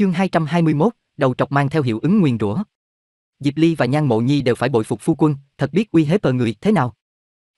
Chương 221, đầu trọc mang theo hiệu ứng nguyền rủa. Diệp Ly và Nhan Mộ Nhi đều phải bội phục phu quân, thật biết uy hiếp bờ người thế nào.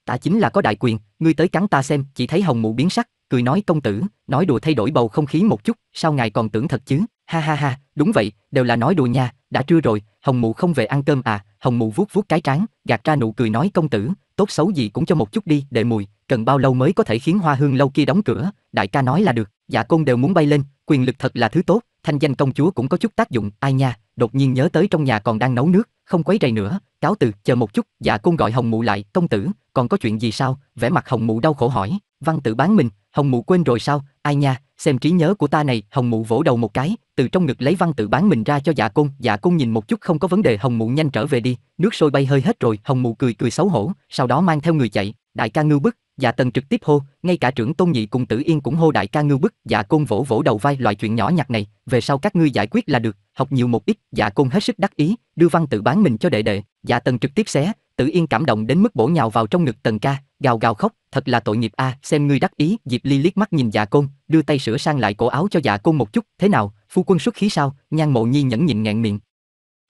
Ta chính là có đại quyền, ngươi tới cắn ta xem, chỉ thấy Hồng Mụ biến sắc, cười nói công tử, nói đùa thay đổi bầu không khí một chút, sao ngài còn tưởng thật chứ? Ha ha ha, đúng vậy, đều là nói đùa nha, đã trưa rồi, Hồng Mụ không về ăn cơm à? Hồng Mụ vuốt vuốt cái trán, gạt ra nụ cười nói công tử, tốt xấu gì cũng cho một chút đi, đệ mùi, cần bao lâu mới có thể khiến Hoa Hương lâu kia đóng cửa? Đại ca nói là được, dạ con đều muốn bay lên, quyền lực thật là thứ tốt, thanh danh công chúa cũng có chút tác dụng, ai nha, đột nhiên nhớ tới trong nhà còn đang nấu nước, không quấy rầy nữa, cáo từ, chờ một chút, dạ cung gọi Hồng Mụ lại, công tử, còn có chuyện gì sao? Vẻ mặt Hồng Mụ đau khổ hỏi, văn tự bán mình, Hồng Mụ quên rồi sao? Ai nha, xem trí nhớ của ta này, Hồng Mụ vỗ đầu một cái, từ trong ngực lấy văn tự bán mình ra cho dạ cung, dạ cung nhìn một chút không có vấn đề, Hồng Mụ nhanh trở về đi, nước sôi bay hơi hết rồi, Hồng Mụ cười cười xấu hổ, sau đó mang theo người chạy, đại ca ngưu bức, Dạ tần trực tiếp hô, ngay cả trưởng tôn nhị cùng tử yên cũng hô đại ca ngưu bức, dạ côn vỗ vỗ đầu vai loại chuyện nhỏ nhặt này, về sau các ngươi giải quyết là được, học nhiều một ít, dạ côn hết sức đắc ý, đưa văn tự bán mình cho đệ đệ, dạ tần trực tiếp xé, tử yên cảm động đến mức bổ nhào vào trong ngực tần ca, gào gào khóc, thật là tội nghiệp a, à, xem ngươi đắc ý, Diệp Ly liếc mắt nhìn dạ côn, đưa tay sửa sang lại cổ áo cho dạ côn một chút, thế nào, phu quân xuất khí sao, nhan mộ nhi nhẫn nhịn ngẹn miệng.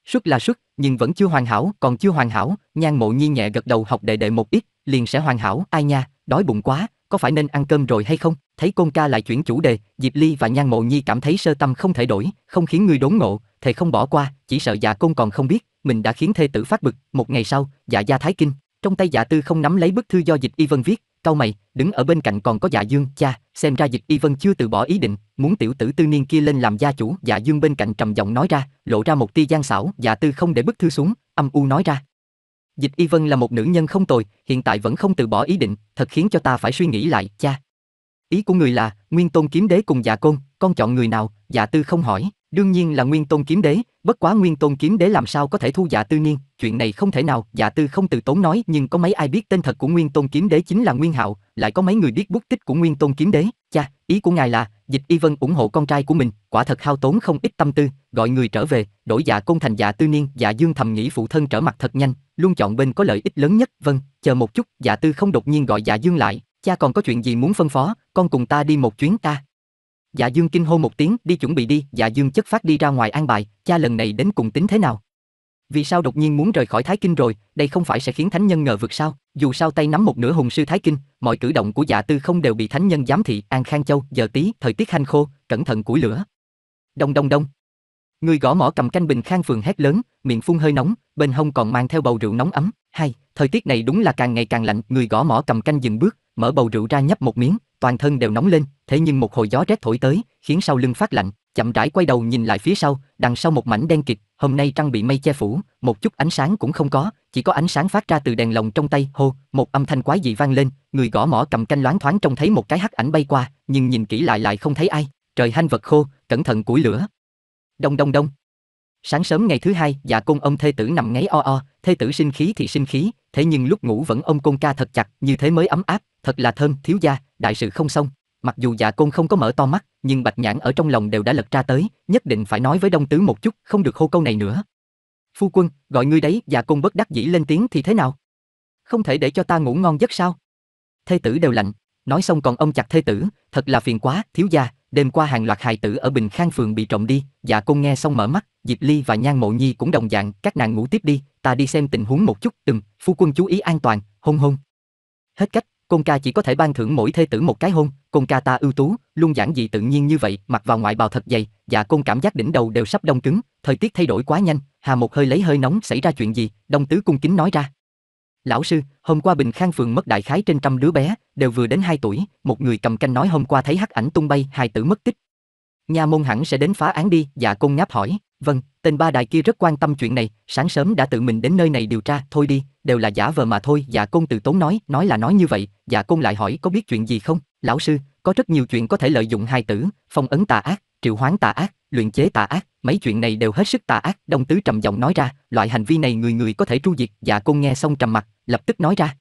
Xuất là xuất, nhưng vẫn chưa hoàn hảo, còn chưa hoàn hảo, nhan mộ nhi nhẹ gật đầu học đệ đệ một ít, liền sẽ hoàn hảo, ai nha, đói bụng quá, có phải nên ăn cơm rồi hay không? Thấy Côn ca lại chuyển chủ đề, Diệp Ly và Nhan Mộ Nhi cảm thấy sơ tâm không thể đổi, không khiến người đốn ngộ, thề không bỏ qua, chỉ sợ dạ Côn còn không biết, mình đã khiến thê tử phát bực, một ngày sau, dạ gia thái kinh, trong tay dạ tư không nắm lấy bức thư do Dịch Y Vân viết, cau mày, đứng ở bên cạnh còn có dạ Dương, cha, xem ra Dịch Y Vân chưa từ bỏ ý định, muốn tiểu tử tư niên kia lên làm gia chủ, dạ Dương bên cạnh trầm giọng nói ra, lộ ra một tia gian xảo, dạ tư không để bức thư xuống, âm u nói ra, Dịch Y Vân là một nữ nhân không tồi, hiện tại vẫn không từ bỏ ý định, thật khiến cho ta phải suy nghĩ lại, cha. Ý của người là, Nguyên Tôn Kiếm Đế cùng Dạ Côn, con chọn người nào? Dạ Tư không hỏi, đương nhiên là Nguyên Tôn Kiếm Đế, bất quá Nguyên Tôn Kiếm Đế làm sao có thể thu Dạ Tư Niên, chuyện này không thể nào, Dạ Tư không từ tốn nói, nhưng có mấy ai biết tên thật của Nguyên Tôn Kiếm Đế chính là Nguyên Hạo, lại có mấy người biết bút tích của Nguyên Tôn Kiếm Đế, cha, ý của ngài là, Dịch Y Vân ủng hộ con trai của mình, quả thật hao tốn không ít tâm tư, gọi người trở về, đổi dạ công thành dạ tư niên, dạ dương thầm nghĩ phụ thân trở mặt thật nhanh, luôn chọn bên có lợi ích lớn nhất, vâng, chờ một chút, dạ tư không đột nhiên gọi dạ dương lại, cha còn có chuyện gì muốn phân phó, con cùng ta đi một chuyến ta. Dạ dương kinh hô một tiếng, đi chuẩn bị đi, dạ dương chất phát đi ra ngoài an bài, cha lần này đến cùng tính thế nào? Vì sao đột nhiên muốn rời khỏi Thái Kinh rồi, đây không phải sẽ khiến thánh nhân ngờ vực sao? Dù sao tay nắm một nửa hùng sư Thái Kinh, mọi cử động của dạ tư không đều bị thánh nhân giám thị, An Khang Châu, giờ tí, thời tiết hanh khô, cẩn thận củi lửa. Đông đông đông. Người gõ mỏ cầm canh bình khang phường hét lớn, miệng phun hơi nóng, bên hông còn mang theo bầu rượu nóng ấm. Hay, thời tiết này đúng là càng ngày càng lạnh, người gõ mỏ cầm canh dừng bước, mở bầu rượu ra nhấp một miếng, toàn thân đều nóng lên, thế nhưng một hồi gió rét thổi tới, khiến sau lưng phát lạnh, chậm rãi quay đầu nhìn lại phía sau, đằng sau một mảnh đen kịt, hôm nay trăng bị mây che phủ, một chút ánh sáng cũng không có, chỉ có ánh sáng phát ra từ đèn lồng trong tay, hô, một âm thanh quái dị vang lên, người gõ mỏ cầm canh loáng thoáng trông thấy một cái hắc ảnh bay qua, nhưng nhìn kỹ lại lại không thấy ai. Trời hanh vật khô, cẩn thận củi lửa, Đông đông đông. Sáng sớm ngày thứ hai, dạ côn ông thê tử nằm ngáy o o, thê tử sinh khí thì sinh khí, thế nhưng lúc ngủ vẫn ông côn ca thật chặt, như thế mới ấm áp, thật là thơm, thiếu gia, đại sự không xong. Mặc dù dạ côn không có mở to mắt, nhưng bạch nhãn ở trong lòng đều đã lật ra tới, nhất định phải nói với đông tứ một chút, không được hô câu này nữa. Phu quân, gọi ngươi đấy, dạ côn bất đắc dĩ lên tiếng thì thế nào? Không thể để cho ta ngủ ngon giấc sao? Thê tử đều lạnh, nói xong còn ông chặt thê tử, thật là phiền quá, thiếu gia, đêm qua hàng loạt hài tử ở Bình Khang phường bị trộm đi, dạ cô nghe xong mở mắt, Diệp Ly và Nhan Mộ Nhi cũng đồng dạng, các nàng ngủ tiếp đi, ta đi xem tình huống một chút, Từng, phu quân chú ý an toàn, hôn hôn. Hết cách, Côn ca chỉ có thể ban thưởng mỗi thê tử một cái hôn, Côn ca ta ưu tú, luôn giản dị tự nhiên như vậy, mặc vào ngoại bào thật dày, dạ Côn cảm giác đỉnh đầu đều sắp đông cứng, thời tiết thay đổi quá nhanh, Hà một hơi lấy hơi nóng xảy ra chuyện gì, Đông Tứ cung kính nói ra. Lão sư, hôm qua Bình Khang phường mất đại khái trên trăm đứa bé, đều vừa đến 2 tuổi, một người cầm canh nói hôm qua thấy hắc ảnh tung bay, hài tử mất tích. Nhà môn hẳn sẽ đến phá án đi, dạ công ngáp hỏi, vâng, tên ba đại kia rất quan tâm chuyện này, sáng sớm đã tự mình đến nơi này điều tra, thôi đi, đều là giả vờ mà thôi, dạ công từ tốn nói, nói là nói như vậy, dạ công lại hỏi có biết chuyện gì không, lão sư, có rất nhiều chuyện có thể lợi dụng hài tử, phong ấn tà ác, triệu hoán tà ác, luyện chế tà ác, mấy chuyện này đều hết sức tà ác, Đông Tứ trầm giọng nói ra, loại hành vi này người người có thể tru diệt, Dạ Côn nghe xong trầm mặt, lập tức nói ra.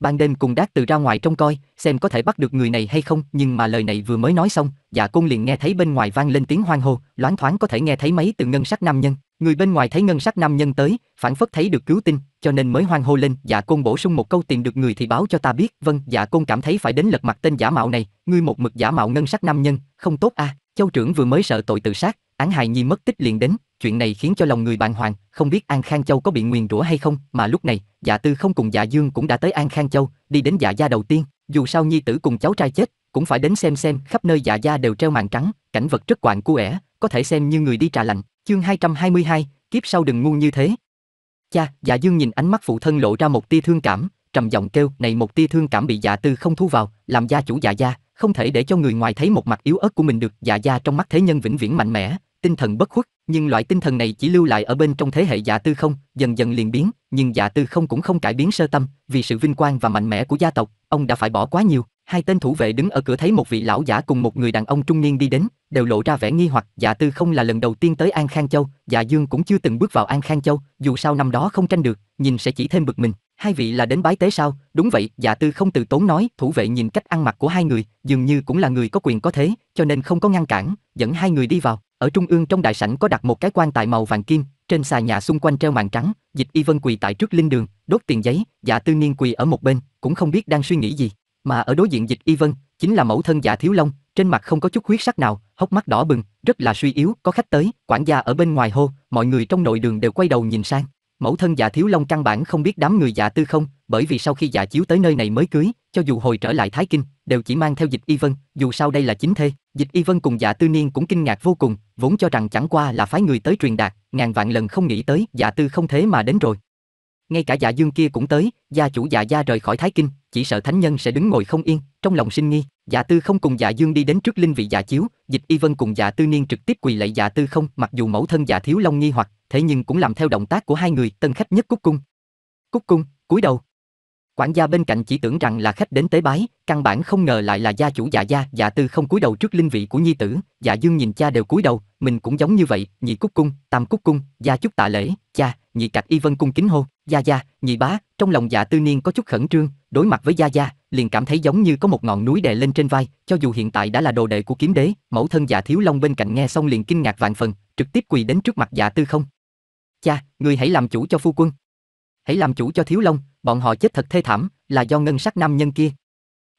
Ban đêm cùng Đát Từ ra ngoài trông coi, xem có thể bắt được người này hay không, nhưng mà lời này vừa mới nói xong, Dạ Côn liền nghe thấy bên ngoài vang lên tiếng hoang hô, loáng thoáng có thể nghe thấy mấy từ ngân sắc nam nhân, người bên ngoài thấy ngân sắc nam nhân tới, phản phất thấy được cứu tinh, cho nên mới hoang hô lên, Dạ Côn bổ sung một câu tìm được người thì báo cho ta biết, vâng, Dạ Côn cảm thấy phải đến lật mặt tên giả mạo này, ngươi một mực giả mạo ngân sắc nam nhân, không tốt a. À. Châu trưởng vừa mới sợ tội tự sát, án hài nhi mất tích liền đến, chuyện này khiến cho lòng người bàng hoàng, không biết An Khang Châu có bị nguyền rủa hay không, mà lúc này, Dạ Tư không cùng Dạ Dương cũng đã tới An Khang Châu, đi đến Dạ gia đầu tiên, dù sao nhi tử cùng cháu trai chết, cũng phải đến xem xem, khắp nơi Dạ gia đều treo màn trắng, cảnh vật rất quạnh cu có thể xem như người đi trà lạnh. Chương 222, kiếp sau đừng ngu như thế. Cha, Dạ Dương nhìn ánh mắt phụ thân lộ ra một tia thương cảm, trầm giọng kêu, này một tia thương cảm bị Dạ Tư không thu vào, làm gia chủ Dạ gia, không thể để cho người ngoài thấy một mặt yếu ớt của mình được. Dạ gia trong mắt thế nhân vĩnh viễn mạnh mẽ, tinh thần bất khuất, nhưng loại tinh thần này chỉ lưu lại ở bên trong thế hệ dạ tư không, dần dần liền biến, nhưng dạ tư không cũng không cải biến sơ tâm, vì sự vinh quang và mạnh mẽ của gia tộc, ông đã phải bỏ quá nhiều. Hai tên thủ vệ đứng ở cửa thấy một vị lão giả cùng một người đàn ông trung niên đi đến, đều lộ ra vẻ nghi hoặc, Dạ Tư không là lần đầu tiên tới An Khang Châu, Dạ Dương cũng chưa từng bước vào An Khang Châu, dù sao năm đó không tranh được, nhìn sẽ chỉ thêm bực mình. Hai vị là đến bái tế sao? Đúng vậy, Dạ Tư không từ tốn nói, thủ vệ nhìn cách ăn mặc của hai người, dường như cũng là người có quyền có thế, cho nên không có ngăn cản, dẫn hai người đi vào. Ở trung ương trong đại sảnh có đặt một cái quan tài màu vàng kim, trên xà nhà xung quanh treo màn trắng, Dịch Y Vân quỳ tại trước linh đường, đốt tiền giấy, Dạ Tư Niên quỳ ở một bên, cũng không biết đang suy nghĩ gì. Mà ở đối diện dịch y vân, chính là mẫu thân giả thiếu long, trên mặt không có chút huyết sắc nào, hốc mắt đỏ bừng, rất là suy yếu, có khách tới, quản gia ở bên ngoài hô, mọi người trong nội đường đều quay đầu nhìn sang. Mẫu thân giả thiếu long căn bản không biết đám người giả tư không, bởi vì sau khi giả chiếu tới nơi này mới cưới, cho dù hồi trở lại Thái Kinh, đều chỉ mang theo dịch y vân, dù sao đây là chính thê. Dịch y vân cùng giả tư niên cũng kinh ngạc vô cùng, vốn cho rằng chẳng qua là phái người tới truyền đạt, ngàn vạn lần không nghĩ tới giả tư không thế mà đến rồi ngay cả dạ dương kia cũng tới, gia chủ dạ gia rời khỏi Thái Kinh, chỉ sợ thánh nhân sẽ đứng ngồi không yên, trong lòng sinh nghi, dạ tư không cùng dạ dương đi đến trước linh vị dạ chiếu, dịch y vân cùng dạ tư niên trực tiếp quỳ lạy dạ tư không, mặc dù mẫu thân dạ thiếu long nghi hoặc, thế nhưng cũng làm theo động tác của hai người, tân khách nhất cúc cung. Cúc cung, cúi đầu. Quản gia bên cạnh chỉ tưởng rằng là khách đến tế bái, căn bản không ngờ lại là gia chủ dạ gia, dạ tư không cúi đầu trước linh vị của nhi tử, dạ dương nhìn cha đều cúi đầu, mình cũng giống như vậy, nhị cúc cung, tam cúc cung, gia chúc tạ lễ, cha, nhị cạch y vân cung kính hô. Gia Gia, nhị bá, trong lòng dạ tư niên có chút khẩn trương, đối mặt với Gia Gia, liền cảm thấy giống như có một ngọn núi đè lên trên vai, cho dù hiện tại đã là đồ đệ của kiếm đế, mẫu thân dạ thiếu long bên cạnh nghe xong liền kinh ngạc vạn phần, trực tiếp quỳ đến trước mặt dạ tư không. Cha, người hãy làm chủ cho phu quân. Hãy làm chủ cho thiếu long, bọn họ chết thật thê thảm, là do ngân sắc nam nhân kia.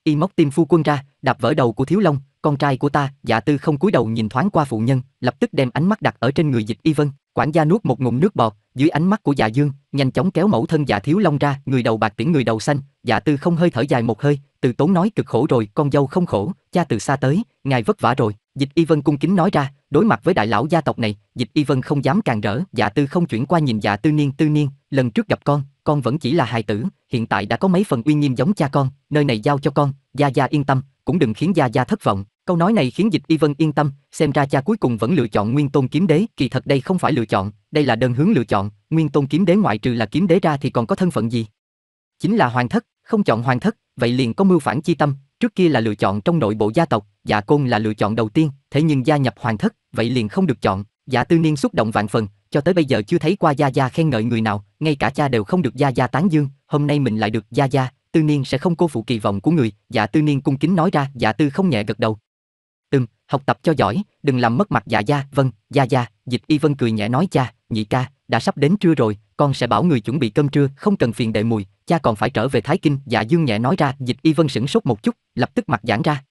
Y móc tim phu quân ra, đạp vỡ đầu của thiếu long, con trai của ta, dạ tư không cúi đầu nhìn thoáng qua phụ nhân, lập tức đem ánh mắt đặt ở trên người dịch y vân. Quản gia nuốt một ngụm nước bọt, dưới ánh mắt của già dạ Dương, nhanh chóng kéo mẫu thân già dạ Thiếu Long ra, người đầu bạc tiễn người đầu xanh, Dạ Tư không hơi thở dài một hơi, từ tốn nói cực khổ rồi, con dâu không khổ, cha từ xa tới, ngài vất vả rồi. Dịch Y Vân cung kính nói ra, đối mặt với đại lão gia tộc này, Dịch Y Vân không dám càng rỡ, Dạ Tư không chuyển qua nhìn Dạ Tư Niên Tư Niên, lần trước gặp con, con vẫn chỉ là hài tử, hiện tại đã có mấy phần uy nghiêm giống cha con, nơi này giao cho con, gia gia yên tâm, cũng đừng khiến gia gia thất vọng. Câu nói này khiến Dịch Y Vân yên tâm, xem ra cha cuối cùng vẫn lựa chọn Nguyên Tôn Kiếm Đế, kỳ thật đây không phải lựa chọn, đây là đơn hướng lựa chọn, Nguyên Tôn Kiếm Đế ngoại trừ là kiếm đế ra thì còn có thân phận gì? Chính là hoàng thất, không chọn hoàng thất, vậy liền có mưu phản chi tâm, trước kia là lựa chọn trong nội bộ gia tộc, Dạ Côn là lựa chọn đầu tiên, thế nhưng gia nhập hoàng thất, vậy liền không được chọn, Dạ Tư Niên xúc động vạn phần, cho tới bây giờ chưa thấy qua gia gia khen ngợi người nào, ngay cả cha đều không được gia gia tán dương, hôm nay mình lại được gia gia, Tư Niên sẽ không cô phụ kỳ vọng của người, Dạ Tư Niên cung kính nói ra, Dạ Tư không nhẹ gật đầu, học tập cho giỏi, đừng làm mất mặt dạ gia, vâng, gia gia, dịch y vân cười nhẹ nói cha, nhị ca, đã sắp đến trưa rồi, con sẽ bảo người chuẩn bị cơm trưa, không cần phiền đệ mùi, cha còn phải trở về Thái Kinh, dạ dương nhẹ nói ra, dịch y vân sửng sốt một chút, lập tức mặt giãn ra.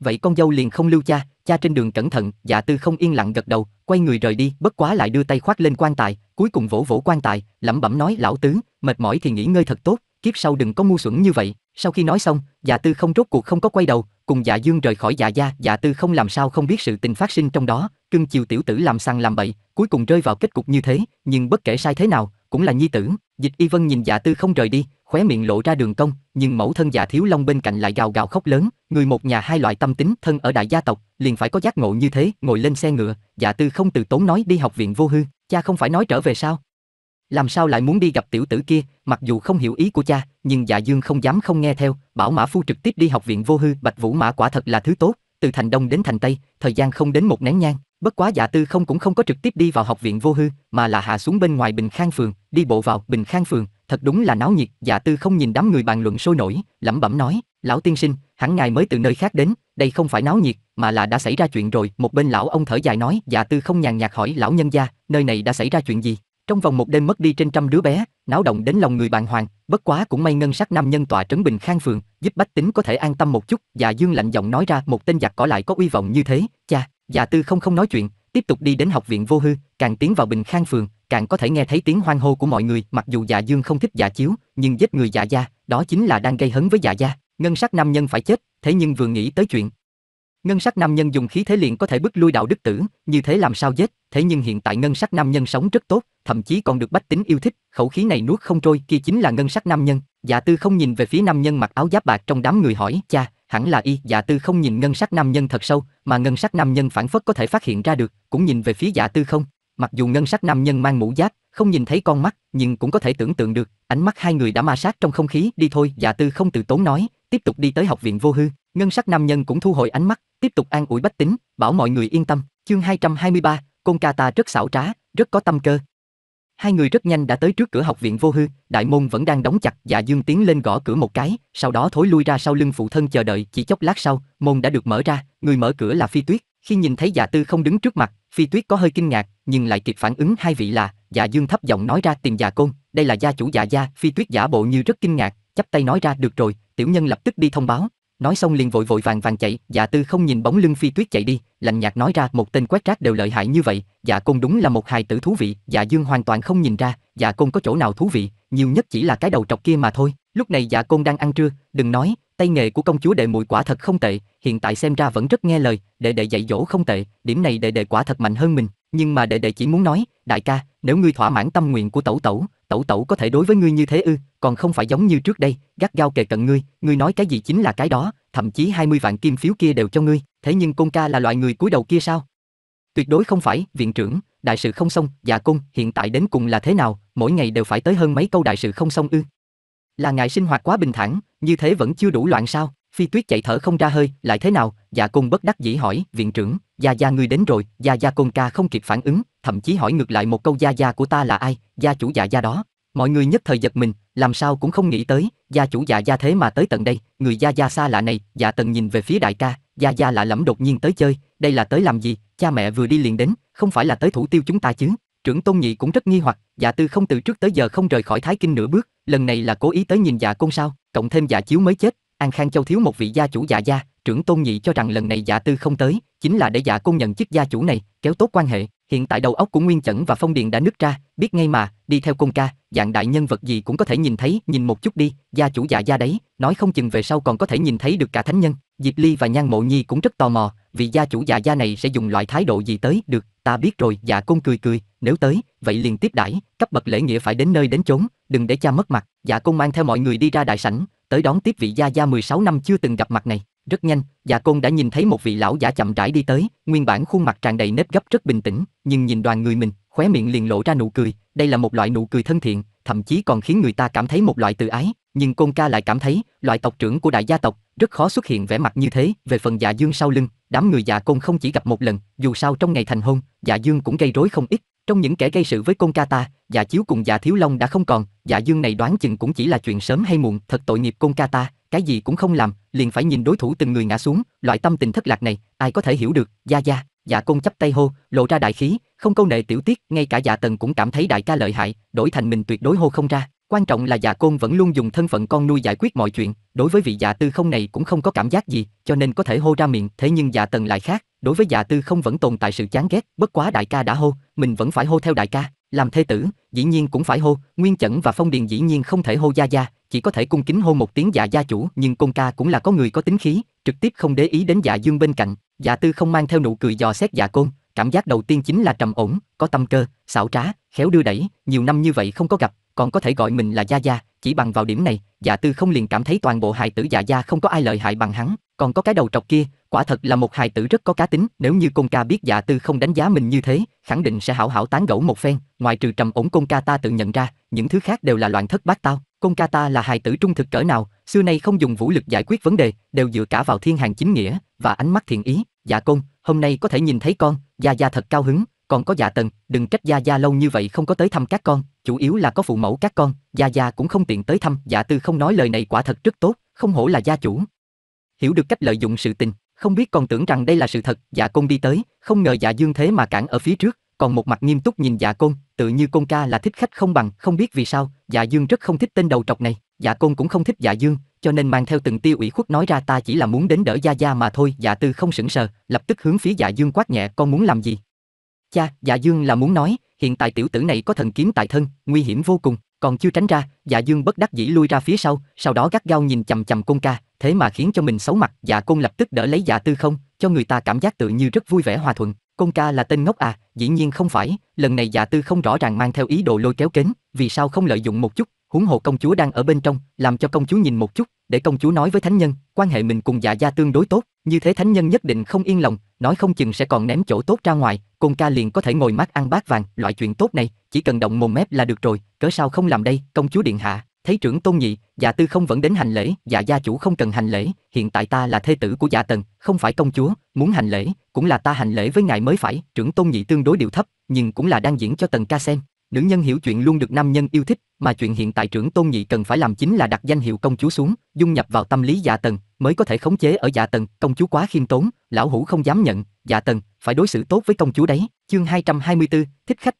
Vậy con dâu liền không lưu cha, cha trên đường cẩn thận, dạ tư không yên lặng gật đầu, quay người rời đi, bất quá lại đưa tay khoác lên quan tài, cuối cùng vỗ vỗ quan tài, lẩm bẩm nói lão tứ, mệt mỏi thì nghỉ ngơi thật tốt, kiếp sau đừng có ngu xuẩn như vậy. Sau khi nói xong, dạ tư không rốt cuộc không có quay đầu, cùng dạ dương rời khỏi dạ gia, dạ tư không làm sao không biết sự tình phát sinh trong đó, cưng chiều tiểu tử làm săn làm bậy, cuối cùng rơi vào kết cục như thế, nhưng bất kể sai thế nào, cũng là nhi tử, dịch y vân nhìn dạ tư không rời đi, khóe miệng lộ ra đường cong, nhưng mẫu thân dạ thiếu long bên cạnh lại gào gào khóc lớn, người một nhà hai loại tâm tính thân ở đại gia tộc, liền phải có giác ngộ như thế, ngồi lên xe ngựa, dạ tư không từ tốn nói đi học viện vô hư, cha không phải nói trở về sao, làm sao lại muốn đi gặp tiểu tử kia, mặc dù không hiểu ý của cha, nhưng dạ dương không dám không nghe theo, bảo mã phu trực tiếp đi học viện vô hư, bạch vũ mã quả thật là thứ tốt, từ thành đông đến thành tây, thời gian không đến một nén nhang, bất quá dạ tư không cũng không có trực tiếp đi vào học viện vô hư, mà là hạ xuống bên ngoài bình khang phường, đi bộ vào bình khang phường, thật đúng là náo nhiệt, dạ tư không nhìn đám người bàn luận sôi nổi, lẩm bẩm nói, lão tiên sinh, hẳn ngài mới từ nơi khác đến, đây không phải náo nhiệt, mà là đã xảy ra chuyện rồi, một bên lão ông thở dài nói, dạ tư không nhàn nhạt hỏi lão nhân gia, nơi này đã xảy ra chuyện gì? Trong vòng một đêm mất đi trên trăm đứa bé, náo động đến lòng người bạn hoàng, bất quá cũng may ngân sắc nam nhân tọa trấn Bình Khang phường, giúp Bách Tính có thể an tâm một chút, Dạ Dương lạnh giọng nói ra, một tên giặc cỏ lại có uy vọng như thế, cha, Dạ Tư không không nói chuyện, tiếp tục đi đến học viện vô hư, càng tiến vào Bình Khang phường, càng có thể nghe thấy tiếng hoan hô của mọi người, mặc dù Dạ Dương không thích Dạ Chiếu, nhưng giết người Dạ gia, đó chính là đang gây hấn với Dạ gia, ngân sắc nam nhân phải chết, thế nhưng vừa nghĩ tới chuyện Ngân sắc nam nhân dùng khí thế liền có thể bức lui đạo đức tử, như thế làm sao giết, thế nhưng hiện tại ngân sắc nam nhân sống rất tốt, thậm chí còn được bách tính yêu thích, khẩu khí này nuốt không trôi kia chính là ngân sắc nam nhân. Dạ tư không nhìn về phía nam nhân mặc áo giáp bạc trong đám người hỏi, cha, hẳn là y, dạ tư không nhìn ngân sắc nam nhân thật sâu, mà ngân sắc nam nhân phản phất có thể phát hiện ra được, cũng nhìn về phía dạ tư không. Mặc dù ngân sắc nam nhân mang mũ giáp, không nhìn thấy con mắt, nhưng cũng có thể tưởng tượng được, ánh mắt hai người đã ma sát trong không khí, đi thôi, dạ tư không từ tốn nói, tiếp tục đi tới học viện vô hư. Ngân sắc nam nhân cũng thu hồi ánh mắt, tiếp tục an ủi bách tính, bảo mọi người yên tâm. Chương 223, Côn Ca ta rất xảo trá, rất có tâm cơ. Hai người rất nhanh đã tới trước cửa học viện vô hư, đại môn vẫn đang đóng chặt, dạ dương tiến lên gõ cửa một cái, sau đó thối lui ra sau lưng phụ thân chờ đợi, chỉ chốc lát sau, môn đã được mở ra, người mở cửa là Phi Tuyết, khi nhìn thấy dạ tư không đứng trước mặt, Phi Tuyết có hơi kinh ngạc, nhưng lại kịp phản ứng hai vị là, dạ dương thấp giọng nói ra tìm dạ côn, đây là gia chủ dạ gia, Phi Tuyết giả bộ như rất kinh ngạc, chắp tay nói ra được rồi, tiểu nhân lập tức đi thông báo, nói xong liền vội vội vàng vàng chạy, dạ tư không nhìn bóng lưng phi tuyết chạy đi, lạnh nhạt nói ra một tên quét rác đều lợi hại như vậy, dạ côn đúng là một hài tử thú vị, dạ dương hoàn toàn không nhìn ra, dạ côn có chỗ nào thú vị, nhiều nhất chỉ là cái đầu trọc kia mà thôi. Lúc này dạ côn đang ăn trưa, đừng nói, tay nghề của công chúa đệ muội quả thật không tệ, hiện tại xem ra vẫn rất nghe lời, đệ đệ dạy dỗ không tệ, điểm này đệ đệ quả thật mạnh hơn mình, nhưng mà đệ đệ chỉ muốn nói, đại ca, nếu ngươi thỏa mãn tâm nguyện của tẩu tẩu, tẩu tẩu có thể đối với ngươi như thế ư, còn không phải giống như trước đây, gắt gao kề cận ngươi, ngươi nói cái gì chính là cái đó, thậm chí 20 vạn kim phiếu kia đều cho ngươi, thế nhưng Côn ca là loại người cúi đầu kia sao? Tuyệt đối không phải, viện trưởng, đại sự không xong, già cung, hiện tại đến cùng là thế nào, mỗi ngày đều phải tới hơn mấy câu đại sự không xong ư? Là ngài sinh hoạt quá bình thản, như thế vẫn chưa đủ loạn sao? Phi Tuyết chạy thở không ra hơi, lại thế nào? Già cung bất đắc dĩ hỏi, viện trưởng, già gia ngươi đến rồi, già gia Côn ca không kịp phản ứng, thậm chí hỏi ngược lại một câu gia gia của ta là ai, gia chủ dạ gia đó. Mọi người nhất thời giật mình, làm sao cũng không nghĩ tới, gia chủ dạ gia thế mà tới tận đây, người gia gia xa lạ này, dạ tần nhìn về phía đại ca, gia gia lạ lẫm đột nhiên tới chơi, đây là tới làm gì, cha mẹ vừa đi liền đến, không phải là tới thủ tiêu chúng ta chứ. Trưởng Tôn Nhị cũng rất nghi hoặc, dạ tư không từ trước tới giờ không rời khỏi Thái Kinh nửa bước, lần này là cố ý tới nhìn dạ công sao, cộng thêm dạ chiếu mới chết, An Khang Châu thiếu một vị gia chủ dạ gia, trưởng Tôn Nhị cho rằng lần này dạ tư không tới, chính là để dạ công nhận chức gia chủ này, kéo tốt quan hệ, Hiện tại đầu óc của Nguyên Chẩn và Phong Điền đã nứt ra, biết ngay mà, đi theo công ca, dạng đại nhân vật gì cũng có thể nhìn thấy, nhìn một chút đi, gia chủ dạ gia đấy, nói không chừng về sau còn có thể nhìn thấy được cả thánh nhân. Diệp Ly và Nhan Mộ Nhi cũng rất tò mò, vị gia chủ dạ gia này sẽ dùng loại thái độ gì tới được, ta biết rồi, dạ công cười cười, nếu tới, vậy liền tiếp đãi, cấp bậc lễ nghĩa phải đến nơi đến chốn, đừng để cha mất mặt. Dạ công mang theo mọi người đi ra đại sảnh, tới đón tiếp vị gia gia 16 năm chưa từng gặp mặt này. Rất nhanh, Dạ Côn đã nhìn thấy một vị lão giả chậm rãi đi tới, nguyên bản khuôn mặt tràn đầy nếp gấp rất bình tĩnh, nhưng nhìn đoàn người mình, khóe miệng liền lộ ra nụ cười, đây là một loại nụ cười thân thiện, thậm chí còn khiến người ta cảm thấy một loại tự ái, nhưng Côn ca lại cảm thấy, loại tộc trưởng của đại gia tộc rất khó xuất hiện vẻ mặt như thế, về phần Dạ Dương sau lưng, đám người Dạ Côn không chỉ gặp một lần, dù sao trong ngày thành hôn, Dạ Dương cũng gây rối không ít, trong những kẻ gây sự với Côn ca ta, Dạ Chiếu cùng Dạ Thiếu Long đã không còn, Dạ Dương này đoán chừng cũng chỉ là chuyện sớm hay muộn, thật tội nghiệp Côn ca ta, cái gì cũng không làm, liền phải nhìn đối thủ từng người ngã xuống, loại tâm tình thất lạc này, ai có thể hiểu được, gia gia, dạ côn chấp tay hô, lộ ra đại khí, không câu nệ tiểu tiết, ngay cả dạ tần cũng cảm thấy đại ca lợi hại, đổi thành mình tuyệt đối hô không ra. Quan trọng là dạ côn vẫn luôn dùng thân phận con nuôi giải quyết mọi chuyện, đối với vị dạ tư không này cũng không có cảm giác gì, cho nên có thể hô ra miệng, thế nhưng dạ tần lại khác, đối với dạ tư không vẫn tồn tại sự chán ghét, bất quá đại ca đã hô, mình vẫn phải hô theo đại ca, làm thê tử, dĩ nhiên cũng phải hô, Nguyên Chẩn và Phong Điền dĩ nhiên không thể hô gia gia, chỉ có thể cung kính hô một tiếng dạ gia chủ, nhưng Côn ca cũng là có người có tính khí, trực tiếp không để ý đến dạ dương bên cạnh, dạ tư không mang theo nụ cười dò xét dạ côn, cảm giác đầu tiên chính là trầm ổn, có tâm cơ, xảo trá, khéo đưa đẩy, nhiều năm như vậy không có gặp, còn có thể gọi mình là gia gia, chỉ bằng vào điểm này, dạ tư không liền cảm thấy toàn bộ hài tử dạ gia không có ai lợi hại bằng hắn, còn có cái đầu trọc kia, quả thật là một hài tử rất có cá tính, nếu như Côn ca biết dạ tư không đánh giá mình như thế, khẳng định sẽ hảo hảo tán gẫu một phen, ngoài trừ trầm ổn Côn ca ta tự nhận ra, những thứ khác đều là loạn thất bát tao, Côn ca ta là hài tử trung thực cỡ nào, xưa nay không dùng vũ lực giải quyết vấn đề, đều dựa cả vào thiên hàng chính nghĩa và ánh mắt thiện ý, dạ Côn, hôm nay có thể nhìn thấy con, gia gia thật cao hứng, còn có dạ tần, đừng trách Gia Gia lâu như vậy không có tới thăm các con, chủ yếu là có phụ mẫu các con, Gia Gia cũng không tiện tới thăm, dạ tư không nói lời này quả thật rất tốt, không hổ là gia chủ. Hiểu được cách lợi dụng sự tình, không biết còn tưởng rằng đây là sự thật, dạ côn đi tới, không ngờ dạ dương thế mà cản ở phía trước, còn một mặt nghiêm túc nhìn dạ côn, tự như côn ca là thích khách không bằng, không biết vì sao, dạ dương rất không thích tên đầu trọc này, dạ côn cũng không thích dạ dương, cho nên mang theo từng tiêu ủy khuất nói ra ta chỉ là muốn đến đỡ gia gia mà thôi, dạ tư không sững sờ, lập tức hướng phía dạ dương quát nhẹ con muốn làm gì, Cha, dạ dương là muốn nói, hiện tại tiểu tử này có thần kiếm tại thân, nguy hiểm vô cùng, còn chưa tránh ra, dạ dương bất đắc dĩ lui ra phía sau, sau đó gắt gao nhìn chầm chầm côn ca, thế mà khiến cho mình xấu mặt, dạ côn lập tức đỡ lấy dạ tư không, cho người ta cảm giác tự như rất vui vẻ hòa thuận. Côn ca là tên ngốc à, dĩ nhiên không phải, lần này dạ tư không rõ ràng mang theo ý đồ lôi kéo kến, vì sao không lợi dụng một chút, huống hồ công chúa đang ở bên trong, làm cho công chúa nhìn một chút, để công chúa nói với thánh nhân, quan hệ mình cùng dạ gia tương đối tốt, như thế thánh nhân nhất định không yên lòng, nói không chừng sẽ còn ném chỗ tốt ra ngoài, Côn ca liền có thể ngồi mát ăn bát vàng, loại chuyện tốt này, chỉ cần động mồm mép là được rồi, cớ sao không làm đây, công chúa điện hạ, thấy trưởng tôn nhị, dạ tư không vẫn đến hành lễ, dạ gia chủ không cần hành lễ, hiện tại ta là thê tử của dạ tần, không phải công chúa, muốn hành lễ, cũng là ta hành lễ với ngài mới phải, trưởng tôn nhị tương đối điều thấp, nhưng cũng là đang diễn cho tần ca xem, nữ nhân hiểu chuyện luôn được nam nhân yêu thích, mà chuyện hiện tại trưởng tôn nhị cần phải làm chính là đặt danh hiệu công chúa xuống, dung nhập vào tâm lý dạ tần, mới có thể khống chế ở dạ tần, công chúa quá khiêm tốn, lão hủ không dám nhận, dạ tần, phải đối xử tốt với công chúa đấy. Chương 224, thích khách.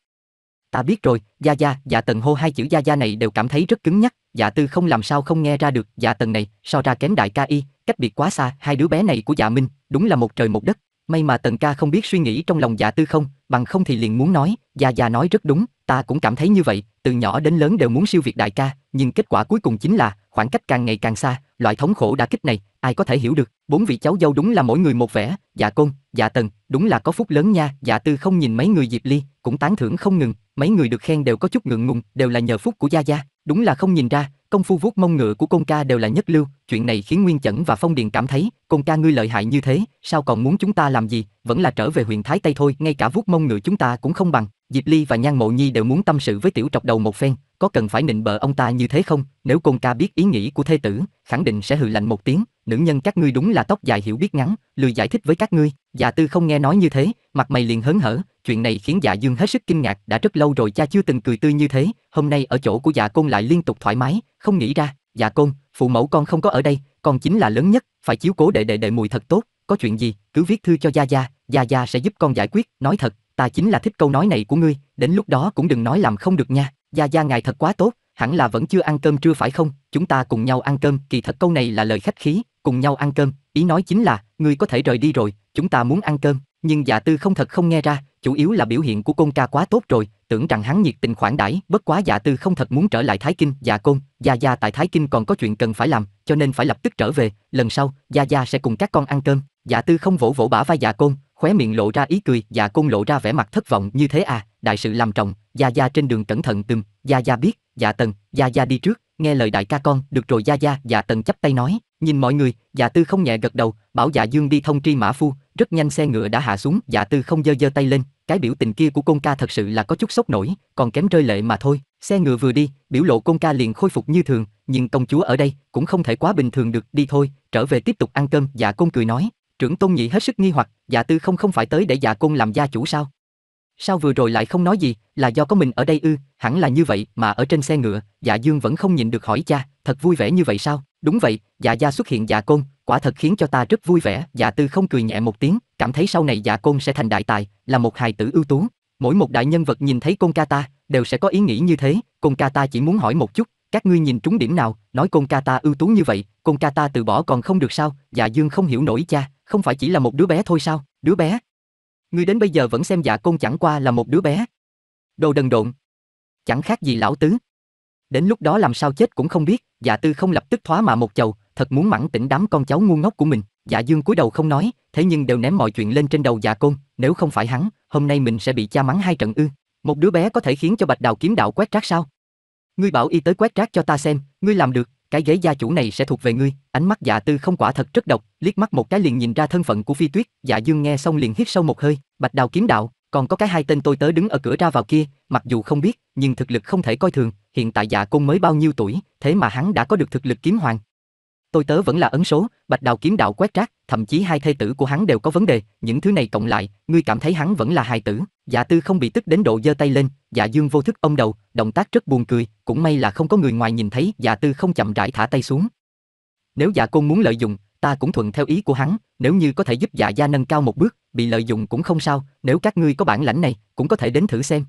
Ta biết rồi, gia gia, dạ tần hô hai chữ gia gia này đều cảm thấy rất cứng nhắc, dạ tư không làm sao không nghe ra được, dạ tần này, so ra kém đại ca y, cách biệt quá xa, hai đứa bé này của dạ minh, đúng là một trời một đất. May mà tần ca không biết suy nghĩ trong lòng dạ tư không, bằng không thì liền muốn nói, gia gia nói rất đúng, ta cũng cảm thấy như vậy, từ nhỏ đến lớn đều muốn siêu việt đại ca, nhưng kết quả cuối cùng chính là khoảng cách càng ngày càng xa, loại thống khổ đã kích này, ai có thể hiểu được. Bốn vị cháu dâu đúng là mỗi người một vẻ, dạ côn, dạ tần, đúng là có phúc lớn nha, dạ tư không nhìn mấy người Diệp Ly, cũng tán thưởng không ngừng, mấy người được khen đều có chút ngượng ngùng, đều là nhờ phúc của Gia Gia, đúng là không nhìn ra, công phu vuốt mông ngựa của công ca đều là nhất lưu, chuyện này khiến Nguyên Chẩn và Phong Điền cảm thấy, công ca ngươi lợi hại như thế, sao còn muốn chúng ta làm gì, vẫn là trở về huyện Thái Tây thôi, ngay cả vuốt mông ngựa chúng ta cũng không bằng. Diệp Ly và Nhan Mộ Nhi đều muốn tâm sự với tiểu trọc đầu một phen, có cần phải nịnh bợ ông ta như thế không? Nếu Côn ca biết ý nghĩ của thê tử, khẳng định sẽ hừ lạnh một tiếng, nữ nhân các ngươi đúng là tóc dài hiểu biết ngắn, lười giải thích với các ngươi. Dạ Tư không nghe nói như thế, mặt mày liền hớn hở, chuyện này khiến Dạ Dương hết sức kinh ngạc, đã rất lâu rồi cha chưa từng cười tươi như thế, hôm nay ở chỗ của Dạ Côn lại liên tục thoải mái, không nghĩ ra, Dạ Côn, phụ mẫu con không có ở đây, con chính là lớn nhất, phải chiếu cố đệ đệ đệ mùi thật tốt, có chuyện gì, cứ viết thư cho gia gia, gia gia sẽ giúp con giải quyết, nói thật, ta chính là thích câu nói này của ngươi, đến lúc đó cũng đừng nói làm không được nha, gia gia ngài thật quá tốt, hẳn là vẫn chưa ăn cơm trưa phải không, chúng ta cùng nhau ăn cơm, kỳ thật câu này là lời khách khí, cùng nhau ăn cơm, ý nói chính là, ngươi có thể rời đi rồi, chúng ta muốn ăn cơm, nhưng giả tư không thật không nghe ra, chủ yếu là biểu hiện của côn ca quá tốt rồi, tưởng rằng hắn nhiệt tình khoản đãi, bất quá giả tư không thật muốn trở lại Thái Kinh, dạ côn, gia gia tại Thái Kinh còn có chuyện cần phải làm, cho nên phải lập tức trở về, lần sau, gia gia sẽ cùng các con ăn cơm, dạ tư không vỗ vỗ bả vai dạ côn, khóe miệng lộ ra ý cười dạ côn lộ ra vẻ mặt thất vọng như thế à đại sự làm trọng gia gia trên đường cẩn thận từng gia gia biết dạ tần gia gia đi trước nghe lời đại ca con được rồi gia gia dạ tần chắp tay nói nhìn mọi người dạ tư không nhẹ gật đầu bảo dạ dương đi thông tri mã phu rất nhanh xe ngựa đã hạ xuống dạ tư không giơ giơ tay lên cái biểu tình kia của côn ca thật sự là có chút sốc nổi còn kém rơi lệ mà thôi xe ngựa vừa đi biểu lộ côn ca liền khôi phục như thường nhưng công chúa ở đây cũng không thể quá bình thường được đi thôi trở về tiếp tục ăn cơm dạ côn cười nói Trưởng Tôn Nhị hết sức nghi hoặc, Dạ Tư không không phải tới để Dạ Côn làm gia chủ sao? Sao vừa rồi lại không nói gì, là do có mình ở đây ư, hẳn là như vậy mà ở trên xe ngựa, Dạ Dương vẫn không nhịn được hỏi cha, thật vui vẻ như vậy sao? Đúng vậy, Dạ gia xuất hiện Dạ Côn, quả thật khiến cho ta rất vui vẻ, Dạ Tư không cười nhẹ một tiếng, cảm thấy sau này Dạ Côn sẽ thành đại tài, là một hài tử ưu tú. Mỗi một đại nhân vật nhìn thấy Côn ca ta, đều sẽ có ý nghĩ như thế, Côn ca ta chỉ muốn hỏi một chút, các ngươi nhìn trúng điểm nào, nói Côn ca ta ưu tú như vậy, Côn ca ta từ bỏ còn không được sao? Dạ Dương không hiểu nổi cha, không phải chỉ là một đứa bé thôi sao, đứa bé. Ngươi đến bây giờ vẫn xem dạ côn chẳng qua là một đứa bé. Đồ đần độn. Chẳng khác gì lão tứ. Đến lúc đó làm sao chết cũng không biết, dạ tư không lập tức thoá mà một chầu, thật muốn mắng tỉnh đám con cháu ngu ngốc của mình. Dạ dương cúi đầu không nói, thế nhưng đều ném mọi chuyện lên trên đầu dạ côn, nếu không phải hắn, hôm nay mình sẽ bị cha mắng hai trận ư. Một đứa bé có thể khiến cho bạch đào kiếm đạo quét rác sao? Ngươi bảo y tới quét rác cho ta xem, ngươi làm được, cái ghế gia chủ này sẽ thuộc về ngươi ánh mắt dạ tư không quả thật rất độc liếc mắt một cái liền nhìn ra thân phận của phi tuyết dạ dương nghe xong liền hít sâu một hơi bạch đào kiếm đạo còn có cái hai tên tôi tớ đứng ở cửa ra vào kia mặc dù không biết nhưng thực lực không thể coi thường hiện tại dạ côn mới bao nhiêu tuổi thế mà hắn đã có được thực lực kiếm hoàng tôi tớ vẫn là ấn số, Bạch Đào kiếm đạo quét rác, thậm chí hai thê tử của hắn đều có vấn đề, những thứ này cộng lại, ngươi cảm thấy hắn vẫn là hài tử. Dạ Tư không bị tức đến độ giơ tay lên, Dạ Dương vô thức ông đầu, động tác rất buồn cười, cũng may là không có người ngoài nhìn thấy, Dạ Tư không chậm rãi thả tay xuống. Nếu Dạ Côn muốn lợi dụng, ta cũng thuận theo ý của hắn, nếu như có thể giúp Dạ gia nâng cao một bước, bị lợi dụng cũng không sao, nếu các ngươi có bản lãnh này, cũng có thể đến thử xem.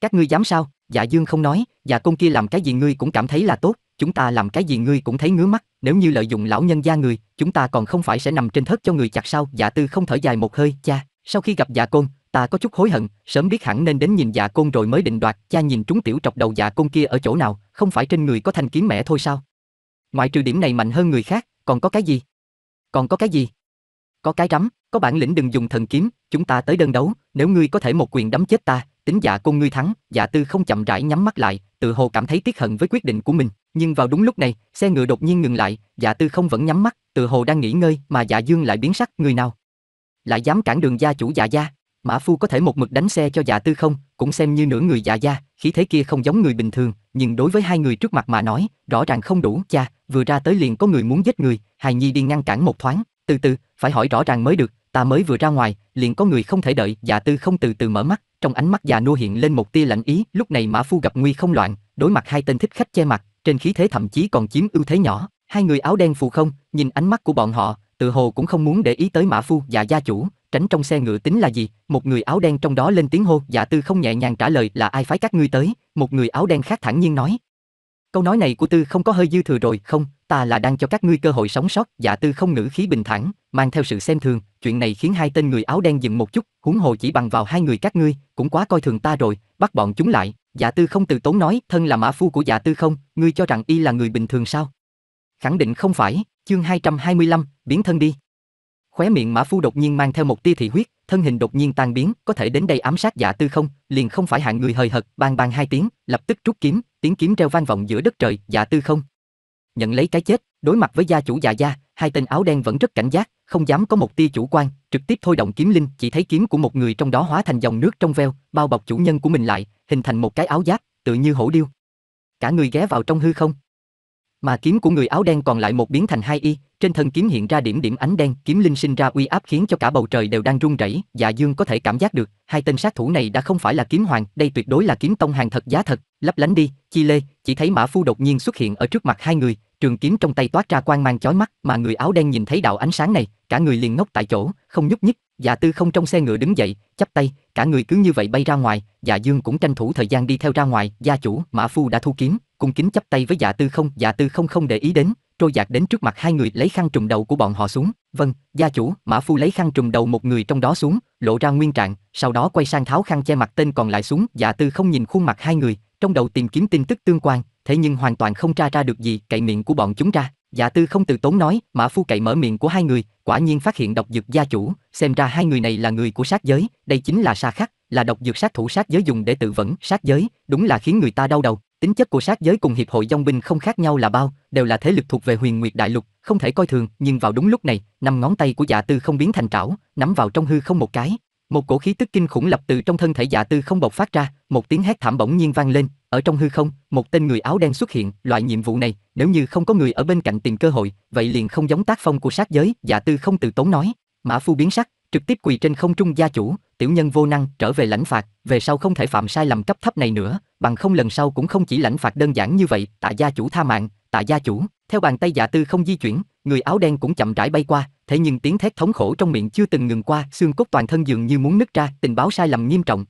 Các ngươi dám sao? Dạ Dương không nói, Dạ Côn kia làm cái gì ngươi cũng cảm thấy là tốt, chúng ta làm cái gì ngươi cũng thấy ngứa mắt, nếu như lợi dụng lão nhân gia người, chúng ta còn không phải sẽ nằm trên thất cho người chặt sau. Dạ Tư không thở dài một hơi, cha, sau khi gặp Dạ Côn, ta có chút hối hận, sớm biết hẳn nên đến nhìn Dạ Côn rồi mới định đoạt, cha nhìn trúng tiểu trọc đầu Dạ Côn kia ở chỗ nào, không phải trên người có thanh kiếm mẻ thôi sao? Ngoại trừ điểm này mạnh hơn người khác, còn có cái gì? Còn có cái gì? Có cái rắm, có bản lĩnh đừng dùng thần kiếm, chúng ta tới đơn đấu, nếu ngươi có thể một quyền đấm chết ta, tính Dạ Côn ngươi thắng, Dạ Tư không chậm rãi nhắm mắt lại, tự hồ cảm thấy tiếc hận với quyết định của mình. Nhưng vào đúng lúc này, xe ngựa đột nhiên ngừng lại, Dạ Tư không vẫn nhắm mắt, tựa hồ đang nghỉ ngơi, mà Dạ Dương lại biến sắc, người nào? Lại dám cản đường gia chủ Dạ gia? Mã phu có thể một mực đánh xe cho Dạ Tư không, cũng xem như nửa người Dạ gia, khí thế kia không giống người bình thường, nhưng đối với hai người trước mặt mà nói, rõ ràng không đủ, cha, vừa ra tới liền có người muốn giết người, Hài Nhi đi ngăn cản một thoáng, từ từ, phải hỏi rõ ràng mới được, ta mới vừa ra ngoài, liền có người không thể đợi, Dạ Tư không từ từ mở mắt, trong ánh mắt già dạ nua hiện lên một tia lạnh ý, lúc này Mã Phu gặp nguy không loạn, đối mặt hai tên thích khách che mặt, trên khí thế thậm chí còn chiếm ưu thế nhỏ. Hai người áo đen phù không, nhìn ánh mắt của bọn họ, tự hồ cũng không muốn để ý tới Mã Phu và gia chủ, tránh trong xe ngựa tính là gì? Một người áo đen trong đó lên tiếng hô, Dạ Tư không nhẹ nhàng trả lời là ai phái các ngươi tới, một người áo đen khác thản nhiên nói. Câu nói này của Tư không có hơi dư thừa rồi, không, ta là đang cho các ngươi cơ hội sống sót, Dạ Tư không ngữ khí bình thản, mang theo sự xem thường, chuyện này khiến hai tên người áo đen dừng một chút, huống hồ chỉ bằng vào hai người các ngươi, cũng quá coi thường ta rồi, bắt bọn chúng lại, Dạ tư không từ tốn nói, thân là mã phu của dạ tư không, ngươi cho rằng y là người bình thường sao? Khẳng định không phải, chương 225, biến thân đi. Khóe miệng mã phu đột nhiên mang theo một tia thị huyết, thân hình đột nhiên tan biến, có thể đến đây ám sát dạ tư không, liền không phải hạng người hời hợt, bang bang hai tiếng, lập tức rút kiếm, tiếng kiếm reo vang vọng giữa đất trời, dạ tư không, nhận lấy cái chết, đối mặt với gia chủ già gia, hai tên áo đen vẫn rất cảnh giác, không dám có một tia chủ quan, trực tiếp thôi động kiếm linh, chỉ thấy kiếm của một người trong đó hóa thành dòng nước trong veo, bao bọc chủ nhân của mình lại, hình thành một cái áo giáp, tự như hổ điêu. Cả người ghé vào trong hư không, mà kiếm của người áo đen còn lại một biến thành hai y, trên thân kiếm hiện ra điểm điểm ánh đen, kiếm linh sinh ra uy áp khiến cho cả bầu trời đều đang rung rẩy, Dạ Dương có thể cảm giác được, hai tên sát thủ này đã không phải là kiếm hoàng, đây tuyệt đối là kiếm tông hàng thật giá thật, lấp lánh đi, chi lê, chỉ thấy Mã Phu đột nhiên xuất hiện ở trước mặt hai người, trường kiếm trong tay toát ra quang mang chói mắt, mà người áo đen nhìn thấy đạo ánh sáng này, cả người liền ngốc tại chỗ, không nhúc nhích, Dạ Tư không trong xe ngựa đứng dậy, chắp tay, cả người cứ như vậy bay ra ngoài, Dạ Dương cũng tranh thủ thời gian đi theo ra ngoài, gia chủ, Mã Phu đã thu kiếm, cung kính chắp tay với dạ tư không dạ tư không không để ý đến trôi dạt đến trước mặt hai người lấy khăn trùm đầu của bọn họ xuống vâng gia chủ mã phu lấy khăn trùm đầu một người trong đó xuống lộ ra nguyên trạng sau đó quay sang tháo khăn che mặt tên còn lại xuống dạ tư không nhìn khuôn mặt hai người trong đầu tìm kiếm tin tức tương quan thế nhưng hoàn toàn không tra ra được gì cậy miệng của bọn chúng ra dạ tư không từ tốn nói mã phu cậy mở miệng của hai người quả nhiên phát hiện độc dược gia chủ xem ra hai người này là người của sát giới đây chính là sa khắc là độc dược sát thủ sát giới dùng để tự vẫn sát giới đúng là khiến người ta đau đầu Tính chất của sát giới cùng hiệp hội dòng binh không khác nhau là bao, đều là thế lực thuộc về Huyền Nguyệt Đại Lục, không thể coi thường, nhưng vào đúng lúc này, năm ngón tay của Dạ Tư không biến thành trảo, nắm vào trong hư không một cái. Một cổ khí tức kinh khủng lập từ trong thân thể Dạ Tư không bộc phát ra, một tiếng hét thảm bỗng nhiên vang lên, ở trong hư không, một tên người áo đen xuất hiện, loại nhiệm vụ này, nếu như không có người ở bên cạnh tìm cơ hội, vậy liền không giống tác phong của sát giới, Dạ Tư không từ tốn nói. Mã Phu biến sắc, trực tiếp quỳ trên không trung gia chủ, tiểu nhân vô năng, trở về lãnh phạt, về sau không thể phạm sai lầm cấp thấp này nữa, bằng không lần sau cũng không chỉ lãnh phạt đơn giản như vậy, tạ gia chủ tha mạng, tạ gia chủ, theo bàn tay giả tư không di chuyển, người áo đen cũng chậm rãi bay qua, thế nhưng tiếng thét thống khổ trong miệng chưa từng ngừng qua, xương cốt toàn thân dường như muốn nứt ra, tình báo sai lầm nghiêm trọng.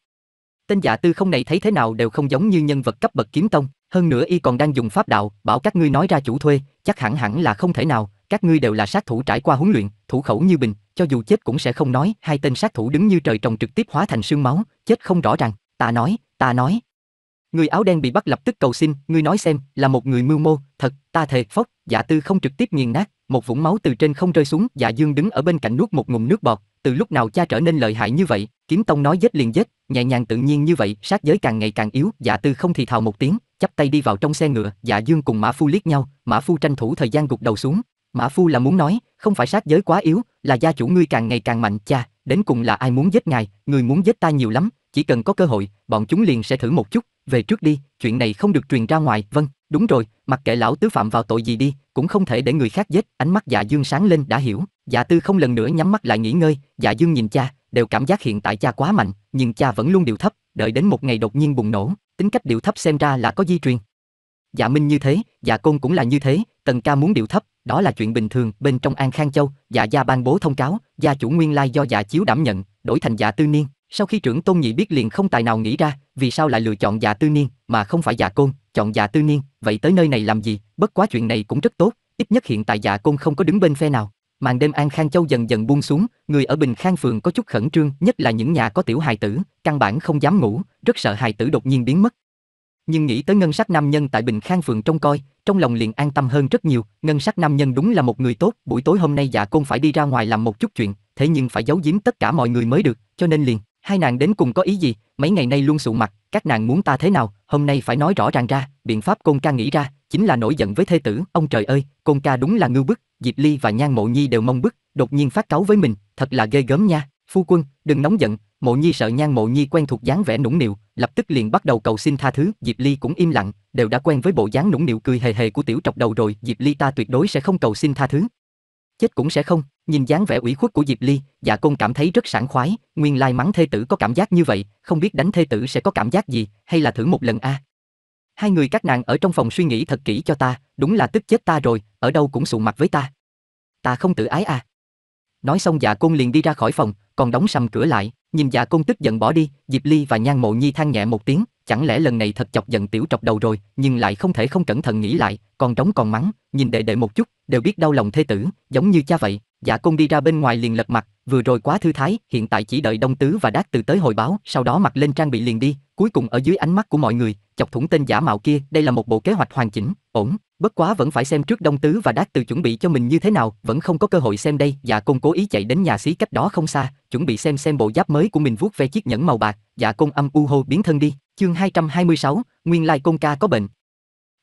Tên giả tư không này thấy thế nào đều không giống như nhân vật cấp bậc kiếm tông, hơn nữa y còn đang dùng pháp đạo, bảo các ngươi nói ra chủ thuê, chắc hẳn hẳn là không thể nào, các ngươi đều là sát thủ trải qua huấn luyện, thủ khẩu như bình, cho dù chết cũng sẽ không nói, hai tên sát thủ đứng như trời trồng trực tiếp hóa thành sương máu, chết không rõ ràng, ta nói, ta nói. Người áo đen bị bắt lập tức cầu xin, ngươi nói xem, là một người mưu mô, thật, ta thề, phốc, dạ tư không trực tiếp nghiền nát, một vũng máu từ trên không rơi xuống, dạ dương đứng ở bên cạnh nuốt một ngụm nước bọt, từ lúc nào cha trở nên lợi hại như vậy, kiếm tông nói giết liền giết, nhẹ nhàng tự nhiên như vậy, sát giới càng ngày càng yếu, dạ tư không thì thào một tiếng, chắp tay đi vào trong xe ngựa, dạ dương cùng mã phu liếc nhau, mã phu tranh thủ thời gian gục đầu xuống, mã phu là muốn nói, không phải sát giới quá yếu, là gia chủ ngươi càng ngày càng mạnh cha, đến cùng là ai muốn giết ngài, người muốn giết ta nhiều lắm, chỉ cần có cơ hội, bọn chúng liền sẽ thử một chút, về trước đi, chuyện này không được truyền ra ngoài, vâng, đúng rồi, mặc kệ lão tứ phạm vào tội gì đi, cũng không thể để người khác giết, ánh mắt dạ dương sáng lên đã hiểu, dạ tư không lần nữa nhắm mắt lại nghỉ ngơi, dạ dương nhìn cha, đều cảm giác hiện tại cha quá mạnh, nhưng cha vẫn luôn điều thấp, đợi đến một ngày đột nhiên bùng nổ, tính cách điều thấp xem ra là có di truyền, Dạ Minh như thế, dạ Côn cũng là như thế, Tần Ca muốn điều thấp, đó là chuyện bình thường, bên trong An Khang Châu, dạ gia ban bố thông cáo, gia chủ nguyên lai do dạ chiếu đảm nhận, đổi thành dạ tư niên, sau khi trưởng tôn nhị biết liền không tài nào nghĩ ra, vì sao lại lựa chọn dạ tư niên, mà không phải dạ Côn, chọn dạ tư niên, vậy tới nơi này làm gì, bất quá chuyện này cũng rất tốt, ít nhất hiện tại dạ Côn không có đứng bên phe nào. Màn đêm An Khang Châu dần dần buông xuống, người ở Bình Khang phường có chút khẩn trương, nhất là những nhà có tiểu hài tử, căn bản không dám ngủ, rất sợ hài tử đột nhiên biến mất, nhưng nghĩ tới ngân sắc nam nhân tại Bình Khang phường trông coi, trong lòng liền an tâm hơn rất nhiều, ngân sắc nam nhân đúng là một người tốt, buổi tối hôm nay dạ côn phải đi ra ngoài làm một chút chuyện, thế nhưng phải giấu giếm tất cả mọi người mới được, cho nên liền, hai nàng đến cùng có ý gì, mấy ngày nay luôn sụ mặt, các nàng muốn ta thế nào, hôm nay phải nói rõ ràng ra, biện pháp côn ca nghĩ ra, chính là nổi giận với thê tử, ông trời ơi, côn ca đúng là ngưu bức, Diệp Ly và Nhan Mộ Nhi đều mong bức, đột nhiên phát cáu với mình, thật là ghê gớm nha, phu quân, đừng nóng giận, Mộ Nhi sợ Nhan Mộ Nhi quen thuộc dáng vẻ nũng nịu, lập tức liền bắt đầu cầu xin tha thứ, Diệp Ly cũng im lặng, đều đã quen với bộ dáng nũng nịu cười hề hề của tiểu trọc đầu rồi, Diệp Ly ta tuyệt đối sẽ không cầu xin tha thứ. Chết cũng sẽ không, nhìn dáng vẻ ủy khuất của Diệp Ly, Dạ Côn cảm thấy rất sảng khoái, nguyên lai mắng thê tử có cảm giác như vậy, không biết đánh thê tử sẽ có cảm giác gì, hay là thử một lần a. Hai người các nàng ở trong phòng suy nghĩ thật kỹ cho ta, đúng là tức chết ta rồi, ở đâu cũng sụ mặt với ta. Ta không tự ái à. Nói xong dạ côn liền đi ra khỏi phòng, còn đóng sầm cửa lại, nhìn dạ côn tức giận bỏ đi, Diệp Ly và Nhan Mộ Nhi than nhẹ một tiếng, chẳng lẽ lần này thật chọc giận tiểu trọc đầu rồi, nhưng lại không thể không cẩn thận nghĩ lại, còn đóng còn mắng, nhìn đệ đệ một chút, đều biết đau lòng thê tử, giống như cha vậy. Dạ Côn đi ra bên ngoài liền lật mặt, vừa rồi quá thư thái, hiện tại chỉ đợi Đông Tứ và Đát Từ tới hồi báo, sau đó mặc lên trang bị liền đi, cuối cùng ở dưới ánh mắt của mọi người, chọc thủng tên giả mạo kia, đây là một bộ kế hoạch hoàn chỉnh, ổn, bất quá vẫn phải xem trước Đông Tứ và Đát Từ chuẩn bị cho mình như thế nào, vẫn không có cơ hội xem đây, Dạ Côn cố ý chạy đến nhà xí cách đó không xa, chuẩn bị xem xem bộ giáp mới của mình vuốt ve chiếc nhẫn màu bạc, Dạ Côn âm u hô biến thân đi, chương 226, nguyên lai Côn ca có bệnh.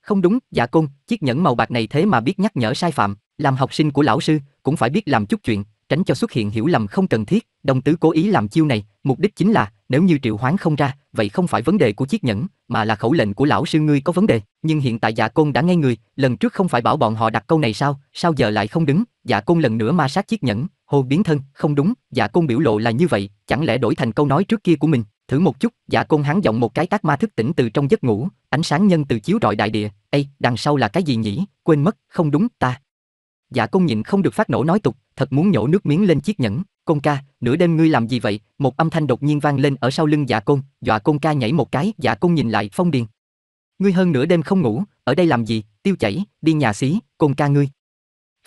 Không đúng, Dạ Côn, chiếc nhẫn màu bạc này thế mà biết nhắc nhở sai phạm, làm học sinh của lão sư, cũng phải biết làm chút chuyện, tránh cho xuất hiện hiểu lầm không cần thiết, đồng tứ cố ý làm chiêu này, mục đích chính là, nếu như triệu hoán không ra, vậy không phải vấn đề của chiếc nhẫn, mà là khẩu lệnh của lão sư ngươi có vấn đề. Nhưng hiện tại dạ côn đã ngay người, lần trước không phải bảo bọn họ đặt câu này sao, sao giờ lại không đứng, dạ côn lần nữa ma sát chiếc nhẫn, hồ biến thân, không đúng, dạ côn biểu lộ là như vậy, chẳng lẽ đổi thành câu nói trước kia của mình, thử một chút, dạ côn hắn giọng một cái tác ma thức tỉnh từ trong giấc ngủ, ánh sáng nhân từ chiếu rọi đại địa, ây, đằng sau là cái gì nhỉ, quên mất, không đúng, ta, Dạ công nhịn không được phát nổ nói tục, thật muốn nhổ nước miếng lên chiếc nhẫn, công ca, nửa đêm ngươi làm gì vậy? Một âm thanh đột nhiên vang lên ở sau lưng dạ công, dọa công ca nhảy một cái, dạ công nhìn lại phong điền. Ngươi hơn nửa đêm không ngủ, ở đây làm gì, tiêu chảy, đi nhà xí, công ca ngươi.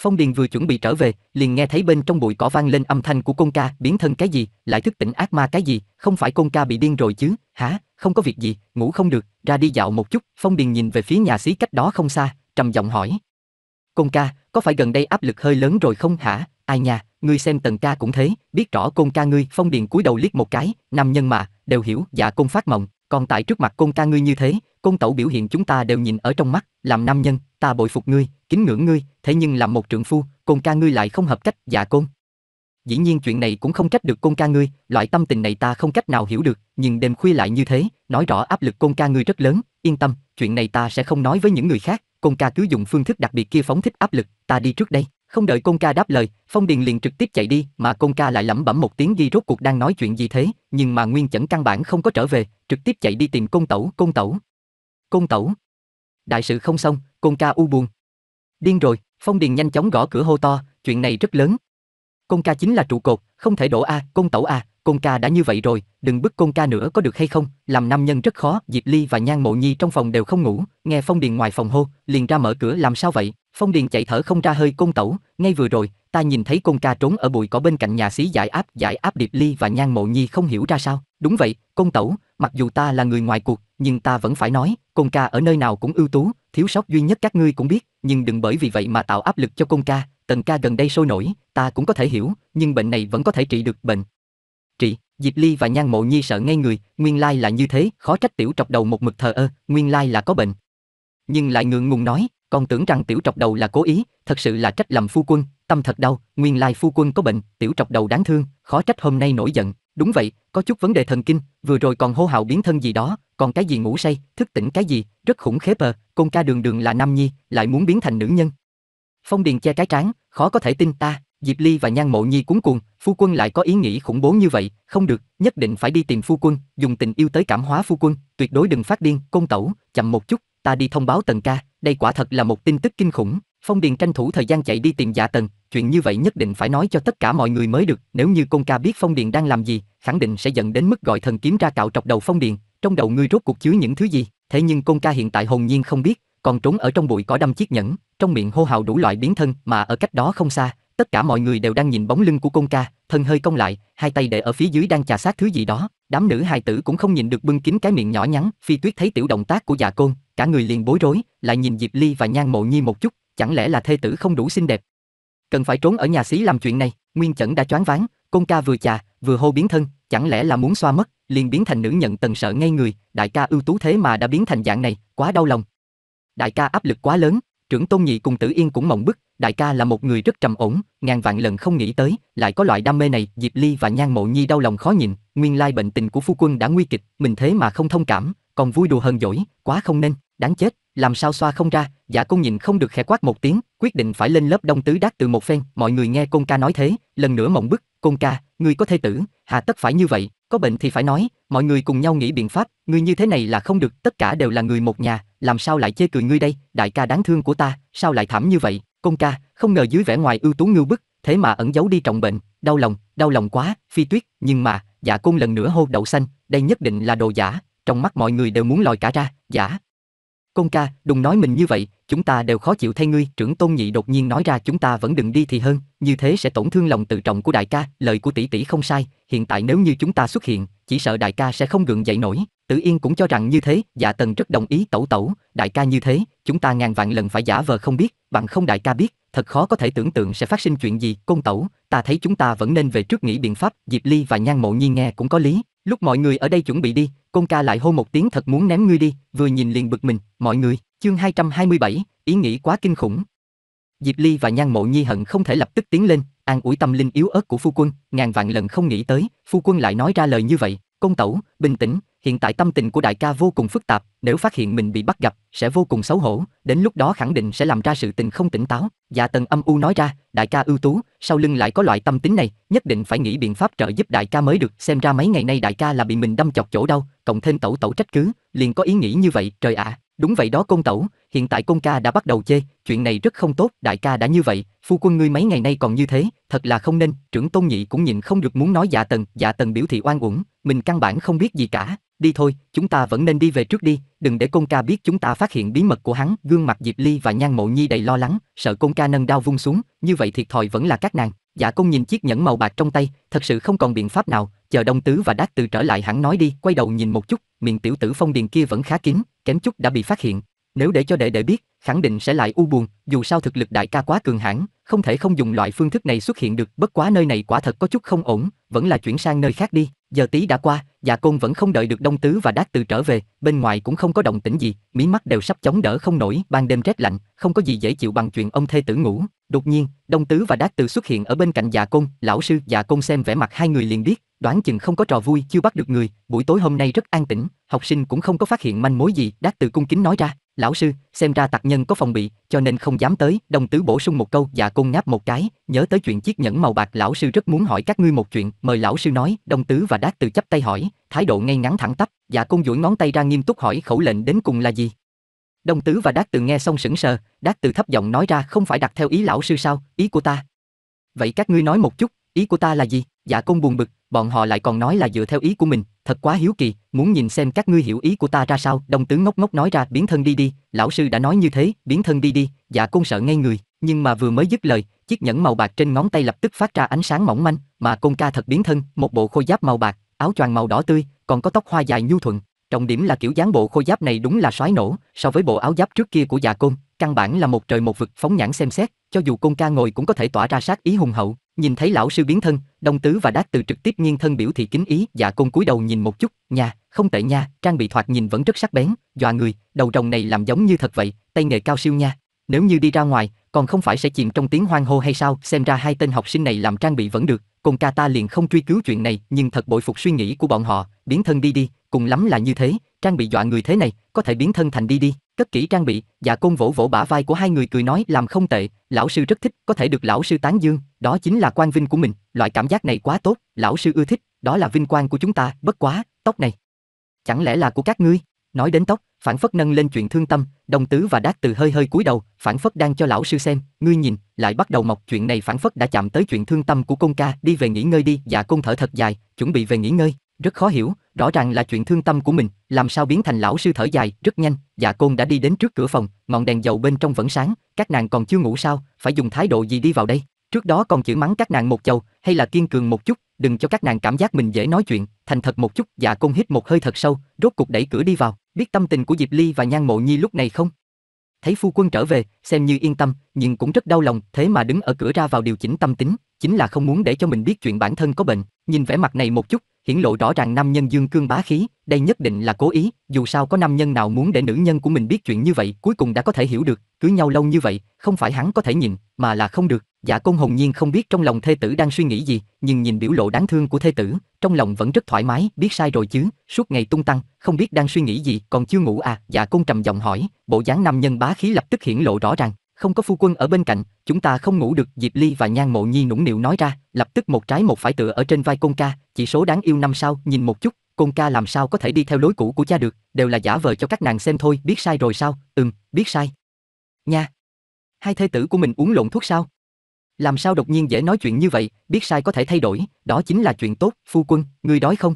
Phong Điền vừa chuẩn bị trở về, liền nghe thấy bên trong bụi cỏ vang lên âm thanh của công ca, biến thân cái gì, lại thức tỉnh ác ma cái gì, không phải công ca bị điên rồi chứ, hả, không có việc gì, ngủ không được, ra đi dạo một chút. Phong Điền nhìn về phía nhà xí cách đó không xa, trầm giọng hỏi. Côn ca, có phải gần đây áp lực hơi lớn rồi không hả? Ai nha, ngươi xem tần ca cũng thế, biết rõ côn ca ngươi, phong điền cúi đầu liếc một cái, nam nhân mà, đều hiểu, dạ côn phát mộng, còn tại trước mặt côn ca ngươi như thế, côn tẩu biểu hiện chúng ta đều nhìn ở trong mắt, làm nam nhân, ta bội phục ngươi, kính ngưỡng ngươi, thế nhưng làm một trượng phu, côn ca ngươi lại không hợp cách, dạ côn. Dĩ nhiên chuyện này cũng không trách được côn ca ngươi, loại tâm tình này ta không cách nào hiểu được, nhưng đêm khuya lại như thế, nói rõ áp lực côn ca ngươi rất lớn, yên tâm, chuyện này ta sẽ không nói với những người khác, công ca cứ dùng phương thức đặc biệt kia phóng thích áp lực, ta đi trước đây. Không đợi công ca đáp lời, Phong Điền liền trực tiếp chạy đi, mà công ca lại lẩm bẩm một tiếng ghi rốt cuộc đang nói chuyện gì thế, nhưng mà Nguyên Chẩn căn bản không có trở về, trực tiếp chạy đi tìm công Tẩu, công Tẩu. công Tẩu. Đại sự không xong, công ca u buồn. Điên rồi, Phong Điền nhanh chóng gõ cửa hô to, chuyện này rất lớn. công ca chính là trụ cột, không thể đổ a, công Tẩu a, Côn ca đã như vậy rồi, đừng bức côn ca nữa có được hay không, làm nam nhân rất khó, Diệp Ly và Nhan Mộ Nhi trong phòng đều không ngủ, nghe Phong Điền ngoài phòng hô, liền ra mở cửa làm sao vậy, Phong Điền chạy thở không ra hơi côn tẩu, ngay vừa rồi, ta nhìn thấy côn ca trốn ở bụi cỏ bên cạnh nhà xí giải áp, giải áp Diệp Ly và Nhan Mộ Nhi không hiểu ra sao, đúng vậy, côn tẩu, mặc dù ta là người ngoài cuộc, nhưng ta vẫn phải nói, côn ca ở nơi nào cũng ưu tú, thiếu sót duy nhất các ngươi cũng biết, nhưng đừng bởi vì vậy mà tạo áp lực cho côn ca, tần ca gần đây sôi nổi, ta cũng có thể hiểu, nhưng bệnh này vẫn có thể trị được bệnh, Diệp Ly và Nhan Mộ Nhi sợ ngay người, nguyên lai là như thế, khó trách tiểu trọc đầu một mực thờ ơ, nguyên lai là có bệnh. Nhưng lại ngượng ngùng nói, còn tưởng rằng tiểu trọc đầu là cố ý, thật sự là trách lầm phu quân, tâm thật đau, nguyên lai phu quân có bệnh, tiểu trọc đầu đáng thương, khó trách hôm nay nổi giận, đúng vậy, có chút vấn đề thần kinh, vừa rồi còn hô hào biến thân gì đó, còn cái gì ngủ say, thức tỉnh cái gì, rất khủng khiếp ờ, con ca đường đường là nam nhi, lại muốn biến thành nữ nhân. Phong Điền che cái trán, khó có thể tin ta. Diệp Ly và Nhan Mộ Nhi cuốn cuồng, phu quân lại có ý nghĩ khủng bố như vậy, không được, nhất định phải đi tìm phu quân, dùng tình yêu tới cảm hóa phu quân, tuyệt đối đừng phát điên, công tẩu, chậm một chút, ta đi thông báo Tần ca, đây quả thật là một tin tức kinh khủng. Phong Điền tranh thủ thời gian chạy đi tìm Dạ Tần, chuyện như vậy nhất định phải nói cho tất cả mọi người mới được, nếu như Công ca biết Phong Điền đang làm gì, khẳng định sẽ giận đến mức gọi thần kiếm ra cạo trọc đầu Phong Điền, trong đầu ngươi rốt cuộc chứa những thứ gì? Thế nhưng Công ca hiện tại hồn nhiên không biết, còn trốn ở trong bụi cỏ đâm chiếc nhẫn, trong miệng hô hào đủ loại biến thân mà ở cách đó không xa, Tất cả mọi người đều đang nhìn bóng lưng của Côn Ca, thân hơi cong lại, hai tay để ở phía dưới đang chà sát thứ gì đó. Đám nữ hài tử cũng không nhìn được bưng kín cái miệng nhỏ nhắn, Phi Tuyết thấy tiểu động tác của già Côn, cả người liền bối rối, lại nhìn Diệp Ly và Nhan Mộ Nhi một chút, chẳng lẽ là thê tử không đủ xinh đẹp? Cần phải trốn ở nhà xí làm chuyện này, Nguyên Chẩn đã choáng váng, Côn Ca vừa chà, vừa hô biến thân, chẳng lẽ là muốn xoa mất, liền biến thành nữ nhận tần sợ ngay người, đại ca ưu tú thế mà đã biến thành dạng này, quá đau lòng. Đại ca áp lực quá lớn, Trưởng Tôn Nhị cùng Tử Yên cũng mộng bức, đại ca là một người rất trầm ổn, ngàn vạn lần không nghĩ tới, lại có loại đam mê này, Diệp Ly và Nhan Mộ Nhi đau lòng khó nhìn nguyên lai bệnh tình của phu quân đã nguy kịch, mình thế mà không thông cảm, còn vui đùa hơn dỗi, quá không nên, đáng chết, làm sao xoa không ra, Dạ Công nhìn không được khẽ quát một tiếng, quyết định phải lên lớp đông tứ đát từ một phen, mọi người nghe Côn ca nói thế, lần nữa mộng bức, Côn ca, ngươi có thể tử, hà tất phải như vậy, có bệnh thì phải nói, mọi người cùng nhau nghĩ biện pháp, ngươi như thế này là không được, tất cả đều là người một nhà, làm sao lại chê cười ngươi đây, đại ca đáng thương của ta, sao lại thảm như vậy, Côn ca, không ngờ dưới vẻ ngoài ưu tú ngưu bức, thế mà ẩn giấu đi trọng bệnh, đau lòng, đau lòng quá, phi tuyết, nhưng mà, dạ cung lần nữa hô đậu xanh, đây nhất định là đồ giả, trong mắt mọi người đều muốn lòi cả ra, giả, con ca, đừng nói mình như vậy, chúng ta đều khó chịu thay ngươi, trưởng tôn nhị đột nhiên nói ra chúng ta vẫn đừng đi thì hơn, như thế sẽ tổn thương lòng tự trọng của đại ca, lời của tỷ tỷ không sai, hiện tại nếu như chúng ta xuất hiện, chỉ sợ đại ca sẽ không gượng dậy nổi. Tử Yên cũng cho rằng như thế, dạ tần rất đồng ý tẩu tẩu, đại ca như thế, chúng ta ngàn vạn lần phải giả vờ không biết, bằng không đại ca biết, thật khó có thể tưởng tượng sẽ phát sinh chuyện gì, Công tẩu, ta thấy chúng ta vẫn nên về trước nghĩ biện pháp, Diệp Ly và Nhan Mộ nhiên nghe cũng có lý, Lúc mọi người ở đây chuẩn bị đi, Côn ca lại hô một tiếng thật muốn ném ngươi đi, vừa nhìn liền bực mình, mọi người, chương 227, ý nghĩ quá kinh khủng. Diệp Ly và Nhan Mộ Nhi hận không thể lập tức tiến lên, an ủi tâm linh yếu ớt của phu quân, ngàn vạn lần không nghĩ tới, phu quân lại nói ra lời như vậy, công tẩu, bình tĩnh, hiện tại tâm tình của đại ca vô cùng phức tạp, nếu phát hiện mình bị bắt gặp, sẽ vô cùng xấu hổ, đến lúc đó khẳng định sẽ làm ra sự tình không tỉnh táo. Dạ tần âm u nói ra, đại ca ưu tú, sau lưng lại có loại tâm tính này, nhất định phải nghĩ biện pháp trợ giúp đại ca mới được. Xem ra mấy ngày nay đại ca là bị mình đâm chọc chỗ đâu, cộng thêm tẩu tẩu trách cứ, liền có ý nghĩ như vậy, trời ạ. À. Đúng vậy đó công tẩu, hiện tại công ca đã bắt đầu chê, chuyện này rất không tốt, đại ca đã như vậy, phu quân ngươi mấy ngày nay còn như thế, thật là không nên, trưởng tôn nhị cũng nhịn không được muốn nói dạ tần, dạ tần biểu thị oan uổng, mình căn bản không biết gì cả, đi thôi, chúng ta vẫn nên đi về trước đi, đừng để công ca biết chúng ta phát hiện bí mật của hắn, gương mặt Diệp Ly và Nhan Mộ Nhi đầy lo lắng, sợ công ca nâng đao vung xuống, như vậy thiệt thòi vẫn là các nàng. Dạ công nhìn chiếc nhẫn màu bạc trong tay, thật sự không còn biện pháp nào, chờ Đông Tứ và Đát Từ trở lại hẳn nói đi, quay đầu nhìn một chút, miệng tiểu tử phong điền kia vẫn khá kín, kém chút đã bị phát hiện. Nếu để cho đệ đệ biết, khẳng định sẽ lại u buồn, dù sao thực lực đại ca quá cường hãn, không thể không dùng loại phương thức này xuất hiện được, bất quá nơi này quả thật có chút không ổn, vẫn là chuyển sang nơi khác đi. Giờ tí đã qua, Dạ Côn vẫn không đợi được Đông Tứ và Đát Từ trở về, bên ngoài cũng không có động tĩnh gì, mí mắt đều sắp chống đỡ không nổi, ban đêm rét lạnh, không có gì dễ chịu bằng chuyện ông thê tử ngủ. Đột nhiên, Đông Tứ và Đát Từ xuất hiện ở bên cạnh Dạ Côn, lão sư Dạ Côn xem vẻ mặt hai người liền biết, đoán chừng không có trò vui chưa bắt được người, buổi tối hôm nay rất an tĩnh, học sinh cũng không có phát hiện manh mối gì, Đát Từ cung kính nói ra, lão sư, xem ra tặc nhân có phòng bị, cho nên không dám tới, đồng tứ bổ sung một câu dạ côn ngáp một cái, nhớ tới chuyện chiếc nhẫn màu bạc lão sư rất muốn hỏi các ngươi một chuyện, mời lão sư nói, đồng tứ và Đát Từ chắp tay hỏi, thái độ ngay ngắn thẳng tắp, Dạ côn duỗi ngón tay ra nghiêm túc hỏi khẩu lệnh đến cùng là gì. Đồng tứ và Đát Từ nghe xong sững sờ, Đát Từ thấp giọng nói ra không phải đặt theo ý lão sư sao, ý của ta. Vậy các ngươi nói một chút, ý của ta là gì? Dạ công buồn bực, bọn họ lại còn nói là dựa theo ý của mình, thật quá hiếu kỳ, muốn nhìn xem các ngươi hiểu ý của ta ra sao. Đông tướng ngốc ngốc nói ra biến thân đi đi, lão sư đã nói như thế, biến thân đi đi, dạ công sợ ngay người, nhưng mà vừa mới dứt lời, chiếc nhẫn màu bạc trên ngón tay lập tức phát ra ánh sáng mỏng manh, mà công ca thật biến thân, một bộ khôi giáp màu bạc, áo choàng màu đỏ tươi, còn có tóc hoa dài nhu thuận. Trọng điểm là kiểu dáng bộ khôi giáp này đúng là xoáy nổ, so với bộ áo giáp trước kia của dạ côn, căn bản là một trời một vực phóng nhãn xem xét, cho dù côn ca ngồi cũng có thể tỏa ra sát ý hùng hậu, Nhìn thấy lão sư biến thân, đồng tứ và đát từ trực tiếp nghiêng thân biểu thị kính ý và côn cúi đầu nhìn một chút, nhà, không tệ nha, trang bị thoạt nhìn vẫn rất sắc bén, dọa người, đầu rồng này làm giống như thật vậy, tay nghề cao siêu nha. Nếu như đi ra ngoài, còn không phải sẽ chìm trong tiếng hoang hô hay sao, xem ra hai tên học sinh này làm trang bị vẫn được, cùng ca ta liền không truy cứu chuyện này, nhưng thật bội phục suy nghĩ của bọn họ, biến thân đi đi, cùng lắm là như thế, trang bị dọa người thế này, có thể biến thân thành đi đi cất kỹ trang bị, dạ côn vỗ vỗ bả vai của hai người cười nói làm không tệ, lão sư rất thích, có thể được lão sư tán dương, đó chính là quan vinh của mình, loại cảm giác này quá tốt, lão sư ưa thích, đó là vinh quang của chúng ta, bất quá, tóc này. Chẳng lẽ là của các ngươi? Nói đến tóc, phản phất nâng lên chuyện thương tâm, đồng tứ và đát từ hơi hơi cúi đầu, phản phất đang cho lão sư xem, ngươi nhìn, lại bắt đầu mọc chuyện này phản phất đã chạm tới chuyện thương tâm của công ca, đi về nghỉ ngơi đi, dạ công thở thật dài, chuẩn bị về nghỉ ngơi. Rất khó hiểu, rõ ràng là chuyện thương tâm của mình, làm sao biến thành lão sư thở dài, rất nhanh, dạ côn đã đi đến trước cửa phòng, ngọn đèn dầu bên trong vẫn sáng, các nàng còn chưa ngủ sao, phải dùng thái độ gì đi vào đây. Trước đó còn chửi mắng các nàng một chầu, hay là kiên cường một chút, đừng cho các nàng cảm giác mình dễ nói chuyện, thành thật một chút, dạ côn hít một hơi thật sâu, rốt cục đẩy cửa đi vào, biết tâm tình của Diệp Ly và Nhan Mộ Nhi lúc này không? Thấy phu quân trở về, xem như yên tâm, nhưng cũng rất đau lòng, thế mà đứng ở cửa ra vào điều chỉnh tâm tính, chính là không muốn để cho mình biết chuyện bản thân có bệnh, nhìn vẻ mặt này một chút, hiển lộ rõ ràng nam nhân dương cương bá khí, đây nhất định là cố ý, dù sao có nam nhân nào muốn để nữ nhân của mình biết chuyện như vậy, cuối cùng đã có thể hiểu được, cưới nhau lâu như vậy, không phải hắn có thể nhìn mà là không được. Giả Côn hồn nhiên không biết trong lòng thê tử đang suy nghĩ gì, nhưng nhìn biểu lộ đáng thương của thê tử, trong lòng vẫn rất thoải mái, biết sai rồi chứ, suốt ngày tung tăng, không biết đang suy nghĩ gì, còn chưa ngủ à, Giả Côn trầm giọng hỏi, bộ dáng nam nhân bá khí lập tức hiển lộ rõ ràng, không có phu quân ở bên cạnh, chúng ta không ngủ được, Diệp Ly và Nhan Mộ Nhi nũng nịu nói ra, lập tức một trái một phải tựa ở trên vai Côn ca, chỉ số đáng yêu năm sau, nhìn một chút, Côn ca làm sao có thể đi theo lối cũ của cha được, đều là giả vờ cho các nàng xem thôi, biết sai rồi sao? Ừm, biết sai. Nha. Hai thê tử của mình uống lộn thuốc sao? Làm sao đột nhiên dễ nói chuyện như vậy, biết sai có thể thay đổi, đó chính là chuyện tốt, phu quân, ngươi đói không?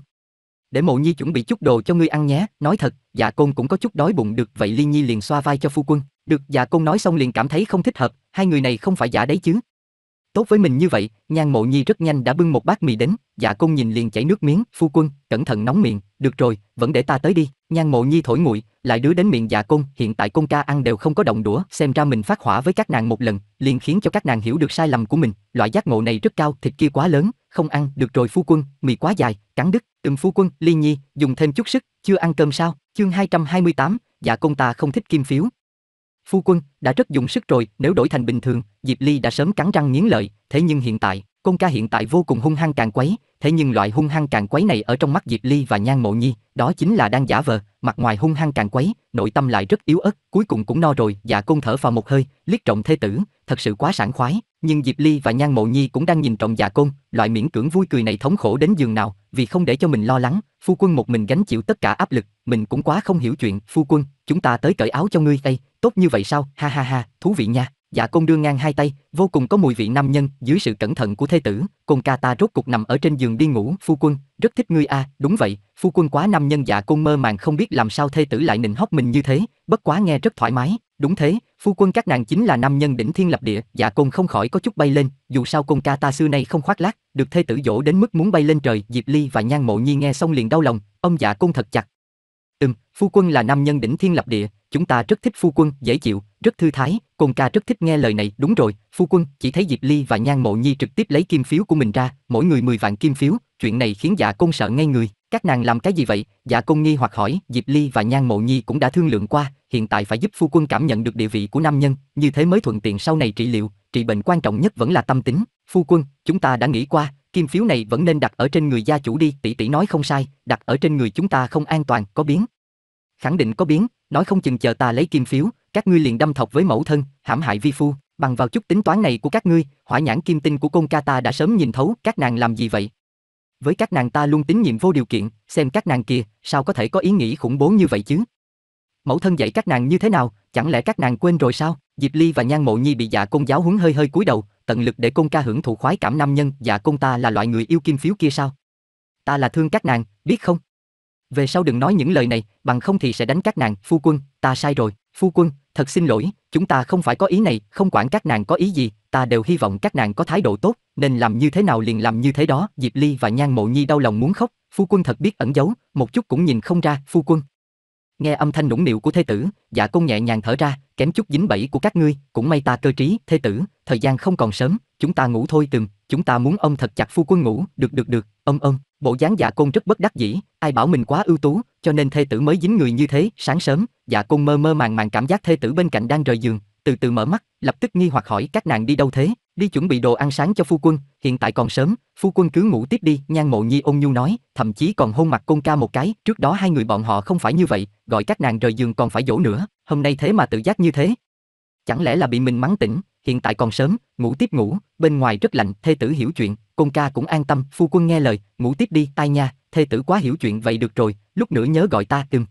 Để Mộ Nhi chuẩn bị chút đồ cho ngươi ăn nhé, nói thật, dạ con cũng có chút đói bụng được, vậy Ly Nhi liền xoa vai cho phu quân. Được dạ công nói xong liền cảm thấy không thích hợp, hai người này không phải giả đấy chứ. Tốt với mình như vậy, nhan mộ nhi rất nhanh đã bưng một bát mì đến, dạ công nhìn liền chảy nước miếng, phu quân, cẩn thận nóng miệng, được rồi, vẫn để ta tới đi, nhan mộ nhi thổi nguội, lại đứa đến miệng dạ công, hiện tại công ca ăn đều không có động đũa, xem ra mình phát hỏa với các nàng một lần, liền khiến cho các nàng hiểu được sai lầm của mình, loại giác ngộ này rất cao, thịt kia quá lớn, không ăn, được rồi phu quân, mì quá dài, cắn đứt, từng phu quân, ly nhi, dùng thêm chút sức, chưa ăn cơm sao, chương 228, dạ công ta không thích kim phiếu, Phu quân, đã rất dùng sức rồi, nếu đổi thành bình thường, Diệp Ly đã sớm cắn răng nghiến lợi, thế nhưng hiện tại, Công ca hiện tại vô cùng hung hăng càng quấy, thế nhưng loại hung hăng càng quấy này ở trong mắt Diệp Ly và Nhan Mộ Nhi, đó chính là đang giả vờ, mặt ngoài hung hăng càng quấy, nội tâm lại rất yếu ớt, cuối cùng cũng no rồi, dạ côn thở vào một hơi, liếc trọng thê tử, thật sự quá sảng khoái, nhưng Diệp Ly và Nhan Mộ Nhi cũng đang nhìn trọng dạ côn, loại miễn cưỡng vui cười này thống khổ đến giường nào, vì không để cho mình lo lắng, phu quân một mình gánh chịu tất cả áp lực, mình cũng quá không hiểu chuyện, phu quân, chúng ta tới cởi áo cho ngươi đây, tốt như vậy sao, ha ha ha, thú vị nha. Dạ Côn đưa ngang hai tay, vô cùng có mùi vị nam nhân, dưới sự cẩn thận của thê tử, Côn ca ta rốt cục nằm ở trên giường đi ngủ, phu quân, rất thích ngươi a, à, đúng vậy, phu quân quá nam nhân dạ Côn mơ màng không biết làm sao thê tử lại nịnh hót mình như thế, bất quá nghe rất thoải mái, đúng thế, phu quân các nàng chính là nam nhân đỉnh thiên lập địa, dạ Côn không khỏi có chút bay lên, dù sao Côn ca ta xưa nay không khoác lác, được thê tử dỗ đến mức muốn bay lên trời, Diệp Ly và Nhan Mộ Nhi nghe xong liền đau lòng, ông dạ Côn thật chặt, Ừm, phu quân là nam nhân đỉnh thiên lập địa, chúng ta rất thích phu quân, dễ chịu, rất thư thái, Côn ca rất thích nghe lời này, đúng rồi, phu quân, chỉ thấy Diệp Ly và Nhan Mộ Nhi trực tiếp lấy kim phiếu của mình ra, mỗi người 10 vạn kim phiếu, chuyện này khiến Dạ Côn sợ ngay người, các nàng làm cái gì vậy? Dạ Côn nghi hoặc hỏi, Diệp Ly và Nhan Mộ Nhi cũng đã thương lượng qua, hiện tại phải giúp phu quân cảm nhận được địa vị của nam nhân, như thế mới thuận tiện sau này trị liệu, trị bệnh quan trọng nhất vẫn là tâm tính. Phu quân, chúng ta đã nghĩ qua, kim phiếu này vẫn nên đặt ở trên người gia chủ đi, tỷ tỷ nói không sai, đặt ở trên người chúng ta không an toàn, có biến, khẳng định có biến, nói không chừng chờ ta lấy kim phiếu, các ngươi liền đâm thọc với mẫu thân, hãm hại vi phu, bằng vào chút tính toán này của các ngươi, hỏa nhãn kim tinh của côn ca ta đã sớm nhìn thấu, các nàng làm gì vậy? Với các nàng ta luôn tín nhiệm vô điều kiện, xem các nàng kia, sao có thể có ý nghĩ khủng bố như vậy chứ? Mẫu thân dạy các nàng như thế nào, chẳng lẽ các nàng quên rồi sao? Diệp Ly và Nhan Mộ Nhi bị dạ công giáo huấn hơi hơi cúi đầu, tận lực để công ca hưởng thụ khoái cảm nam nhân, dạ công ta là loại người yêu kim phiếu kia sao? Ta là thương các nàng, biết không? về sau đừng nói những lời này, bằng không thì sẽ đánh các nàng, phu quân, ta sai rồi, phu quân, thật xin lỗi, chúng ta không phải có ý này, không quản các nàng có ý gì, ta đều hy vọng các nàng có thái độ tốt, nên làm như thế nào liền làm như thế đó, Diệp Ly và Nhan Mộ Nhi đau lòng muốn khóc, phu quân thật biết ẩn giấu, một chút cũng nhìn không ra, phu quân. Nghe âm thanh nũng nịu của thê tử, dạ công nhẹ nhàng thở ra, kém chút dính bẫy của các ngươi, cũng may ta cơ trí, thê tử, thời gian không còn sớm, chúng ta ngủ thôi từng, chúng ta muốn ông thật chặt phu quân ngủ, được được được, ông ông. Bộ dáng dạ côn rất bất đắc dĩ, ai bảo mình quá ưu tú, cho nên thê tử mới dính người như thế, sáng sớm, dạ côn mơ mơ màng màng cảm giác thê tử bên cạnh đang rời giường, từ từ mở mắt, lập tức nghi hoặc hỏi các nàng đi đâu thế, đi chuẩn bị đồ ăn sáng cho phu quân, hiện tại còn sớm, phu quân cứ ngủ tiếp đi, nhan mộ nhi ôn nhu nói, thậm chí còn hôn mặt côn ca một cái, trước đó hai người bọn họ không phải như vậy, gọi các nàng rời giường còn phải dỗ nữa, hôm nay thế mà tự giác như thế. Chẳng lẽ là bị mình mắng tỉnh, hiện tại còn sớm, ngủ tiếp ngủ, bên ngoài rất lạnh, thê tử hiểu chuyện, công ca cũng an tâm, phu quân nghe lời, ngủ tiếp đi, tai nha, thê tử quá hiểu chuyện vậy được rồi, lúc nữa nhớ gọi ta, ừm.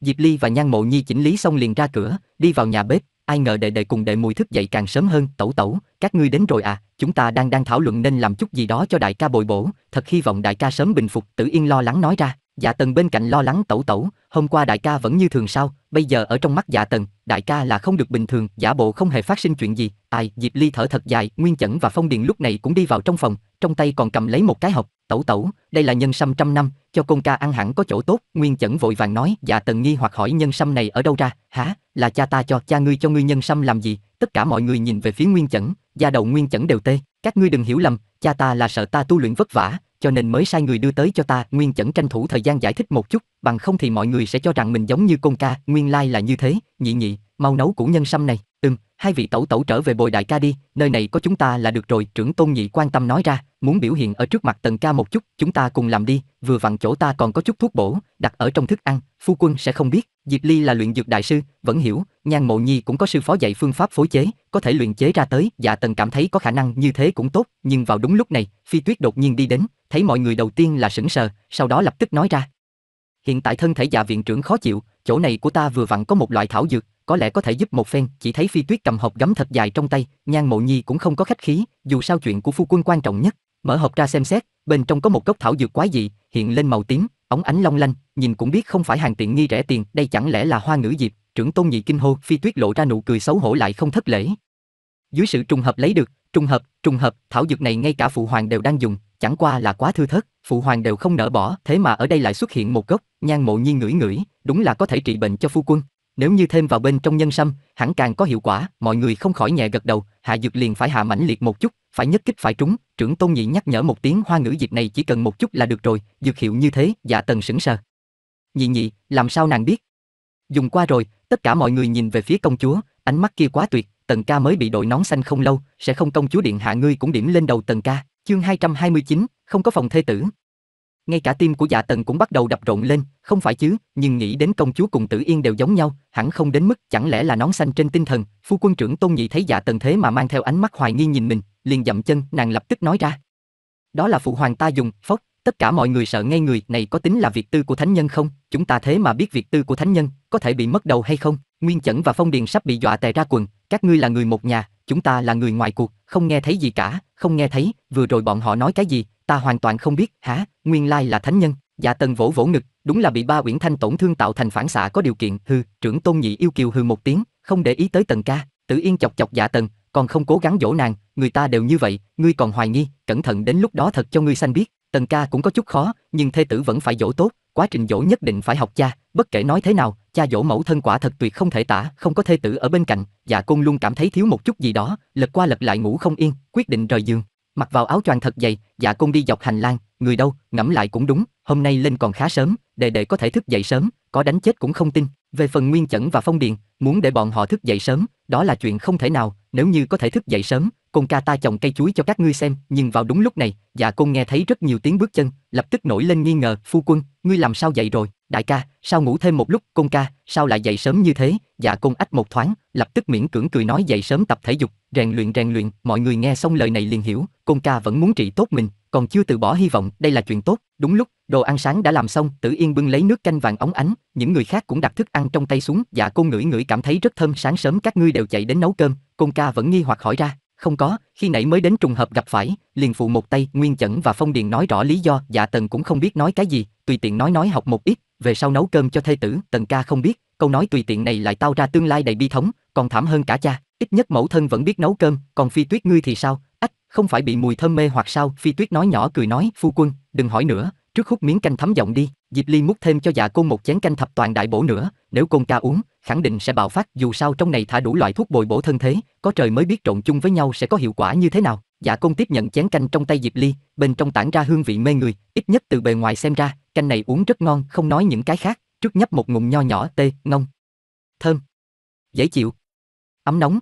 Diệp Ly và Nhan Mộ Nhi chỉnh lý xong liền ra cửa, đi vào nhà bếp, ai ngờ đệ đệ cùng đệ mùi thức dậy càng sớm hơn, tẩu tẩu, các ngươi đến rồi à, chúng ta đang đang thảo luận nên làm chút gì đó cho đại ca bồi bổ, thật hy vọng đại ca sớm bình phục, Tử Yên lo lắng nói ra. Dạ Tần bên cạnh lo lắng tẩu tẩu, hôm qua đại ca vẫn như thường sao, bây giờ ở trong mắt Dạ Tần, đại ca là không được bình thường, giả bộ không hề phát sinh chuyện gì. Ai, Diệp Ly thở thật dài, Nguyên Chẩn và Phong Điền lúc này cũng đi vào trong phòng, trong tay còn cầm lấy một cái hộp, tẩu tẩu, đây là nhân sâm trăm năm, cho con ca ăn hẳn có chỗ tốt, Nguyên Chẩn vội vàng nói, Dạ Tần nghi hoặc hỏi nhân sâm này ở đâu ra, hả, là cha ta cho, cha ngươi cho ngươi nhân sâm làm gì, tất cả mọi người nhìn về phía Nguyên Chẩn, da đầu Nguyên Chẩn đều tê, các ngươi đừng hiểu lầm, cha ta là sợ ta tu luyện vất vả, cho nên mới sai người đưa tới cho ta, Nguyên Chẩn tranh thủ thời gian giải thích một chút, bằng không thì mọi người sẽ cho rằng mình giống như con ca, nguyên lai là như thế, nhị nhị, mau nấu củ nhân sâm này. Ừm, hai vị tẩu tẩu trở về bồi đại ca đi, nơi này có chúng ta là được rồi, trưởng tôn nhị quan tâm nói ra, muốn biểu hiện ở trước mặt tần ca một chút, chúng ta cùng làm đi, vừa vặn chỗ ta còn có chút thuốc bổ, đặt ở trong thức ăn, phu quân sẽ không biết, Diệp Ly là luyện dược đại sư, vẫn hiểu, nhan mộ nhi cũng có sư phó dạy phương pháp phối chế, có thể luyện chế ra tới, dạ tần cảm thấy có khả năng như thế cũng tốt, nhưng vào đúng lúc này, phi tuyết đột nhiên đi đến, thấy mọi người đầu tiên là sững sờ, sau đó lập tức nói ra. Hiện tại thân thể dạ viện trưởng khó chịu, chỗ này của ta vừa vặn có một loại thảo dược, có lẽ có thể giúp một phen, chỉ thấy Phi Tuyết cầm hộp gấm thật dài trong tay, Nhan Mộ Nhi cũng không có khách khí, dù sao chuyện của phu quân quan trọng nhất. Mở hộp ra xem xét, bên trong có một cốc thảo dược quái dị, hiện lên màu tím, óng ánh long lanh, nhìn cũng biết không phải hàng tiện nghi rẻ tiền, đây chẳng lẽ là hoa ngữ diệp? Trưởng Tôn Nhị kinh hô, Phi Tuyết lộ ra nụ cười xấu hổ lại không thất lễ. Dưới sự trùng hợp lấy được, trùng hợp, trùng hợp, thảo dược này ngay cả phụ hoàng đều đang dùng, chẳng qua là quá thư thất phụ hoàng đều không nỡ bỏ, thế mà ở đây lại xuất hiện một gốc, nhan mộ nhi ngửi ngửi, đúng là có thể trị bệnh cho phu quân nếu như thêm vào bên trong nhân sâm, hẳn càng có hiệu quả, mọi người không khỏi nhẹ gật đầu, Hạ Dược liền phải hạ mãnh liệt một chút, phải nhất kích phải trúng, trưởng Tôn Nhị nhắc nhở một tiếng hoa ngữ dịp này chỉ cần một chút là được rồi, dược hiệu như thế, Dạ Tần sững sờ. Nhị nhị, làm sao nàng biết? Dùng qua rồi, tất cả mọi người nhìn về phía công chúa, ánh mắt kia quá tuyệt, Tần ca mới bị đội nón xanh không lâu, sẽ không công chúa điện hạ ngươi cũng điểm lên đầu Tần ca. Chương 229, không có phòng thê tử, ngay cả tim của dạ tần cũng bắt đầu đập rộn lên không phải chứ nhưng nghĩ đến công chúa cùng tử yên đều giống nhau hẳn không đến mức chẳng lẽ là nón xanh trên tinh thần phu quân trưởng tôn nhị thấy dạ tần thế mà mang theo ánh mắt hoài nghi nhìn mình liền dậm chân nàng lập tức nói ra đó là phụ hoàng ta dùng phốc tất cả mọi người sợ ngay người này có tính là việc tư của thánh nhân không chúng ta thế mà biết việc tư của thánh nhân có thể bị mất đầu hay không nguyên chẩn và phong điền sắp bị dọa tè ra quần các ngươi là người một nhà chúng ta là người ngoài cuộc không nghe thấy gì cả không nghe thấy vừa rồi bọn họ nói cái gì ta hoàn toàn không biết, hả, nguyên lai là thánh nhân, giả dạ tần vỗ vỗ ngực, đúng là bị ba Uyển Thanh tổn thương tạo thành phản xạ có điều kiện, hư, trưởng tôn nhị yêu kiều hư một tiếng, không để ý tới tần ca, tử yên chọc chọc giả dạ tần, còn không cố gắng dỗ nàng, người ta đều như vậy, ngươi còn hoài nghi, cẩn thận đến lúc đó thật cho ngươi sanh biết, tần ca cũng có chút khó, nhưng thê tử vẫn phải dỗ tốt, quá trình dỗ nhất định phải học cha, bất kể nói thế nào, cha dỗ mẫu thân quả thật tuyệt không thể tả, không có thê tử ở bên cạnh, dạ côn luôn cảm thấy thiếu một chút gì đó, lật qua lật lại ngủ không yên, quyết định rời giường mặc vào áo choàng thật dày, dạ côn đi dọc hành lang, người đâu, ngẫm lại cũng đúng, hôm nay lên còn khá sớm, để để có thể thức dậy sớm, có đánh chết cũng không tin. Về phần Nguyên Chẩn và Phong Điền, muốn để bọn họ thức dậy sớm, đó là chuyện không thể nào, nếu như có thể thức dậy sớm, Côn ca ta trồng cây chuối cho các ngươi xem, nhưng vào đúng lúc này, dạ Côn nghe thấy rất nhiều tiếng bước chân, lập tức nổi lên nghi ngờ, phu quân, ngươi làm sao dậy rồi? đại ca, sao ngủ thêm một lúc, công ca, sao lại dậy sớm như thế, dạ công ách một thoáng, lập tức miễn cưỡng cười nói dậy sớm tập thể dục, rèn luyện rèn luyện, mọi người nghe xong lời này liền hiểu, công ca vẫn muốn trị tốt mình, còn chưa từ bỏ hy vọng, đây là chuyện tốt, đúng lúc, đồ ăn sáng đã làm xong, Tử Yên bưng lấy nước canh vàng óng ánh, những người khác cũng đặt thức ăn trong tay xuống, dạ cô ngửi ngửi cảm thấy rất thơm, sáng sớm các ngươi đều chạy đến nấu cơm, công ca vẫn nghi hoặc hỏi ra, không có, khi nãy mới đến trùng hợp gặp phải, liền phụ một tay, Nguyên Chẩn và Phong Điền nói rõ lý do, dạ Tần cũng không biết nói cái gì, tùy tiện nói nói học một ít, về sau nấu cơm cho thê tử, tần ca không biết, câu nói tùy tiện này lại tao ra tương lai đầy bi thống, còn thảm hơn cả cha, ít nhất mẫu thân vẫn biết nấu cơm, còn phi tuyết ngươi thì sao, ách, không phải bị mùi thơm mê hoặc sao, phi tuyết nói nhỏ cười nói, phu quân, đừng hỏi nữa, trước hút miếng canh thấm giọng đi, Diệp Ly múc thêm cho dạ cô một chén canh thập toàn đại bổ nữa, nếu con ca uống, khẳng định sẽ bạo phát, dù sao trong này thả đủ loại thuốc bồi bổ thân thế, có trời mới biết trộn chung với nhau sẽ có hiệu quả như thế nào. Dạ công tiếp nhận chén canh trong tay Diệp Ly, bên trong tản ra hương vị mê người, ít nhất từ bề ngoài xem ra, canh này uống rất ngon, không nói những cái khác, trước nhấp một ngụm nho nhỏ tê, ngon. Thơm. Dễ chịu. Ấm nóng.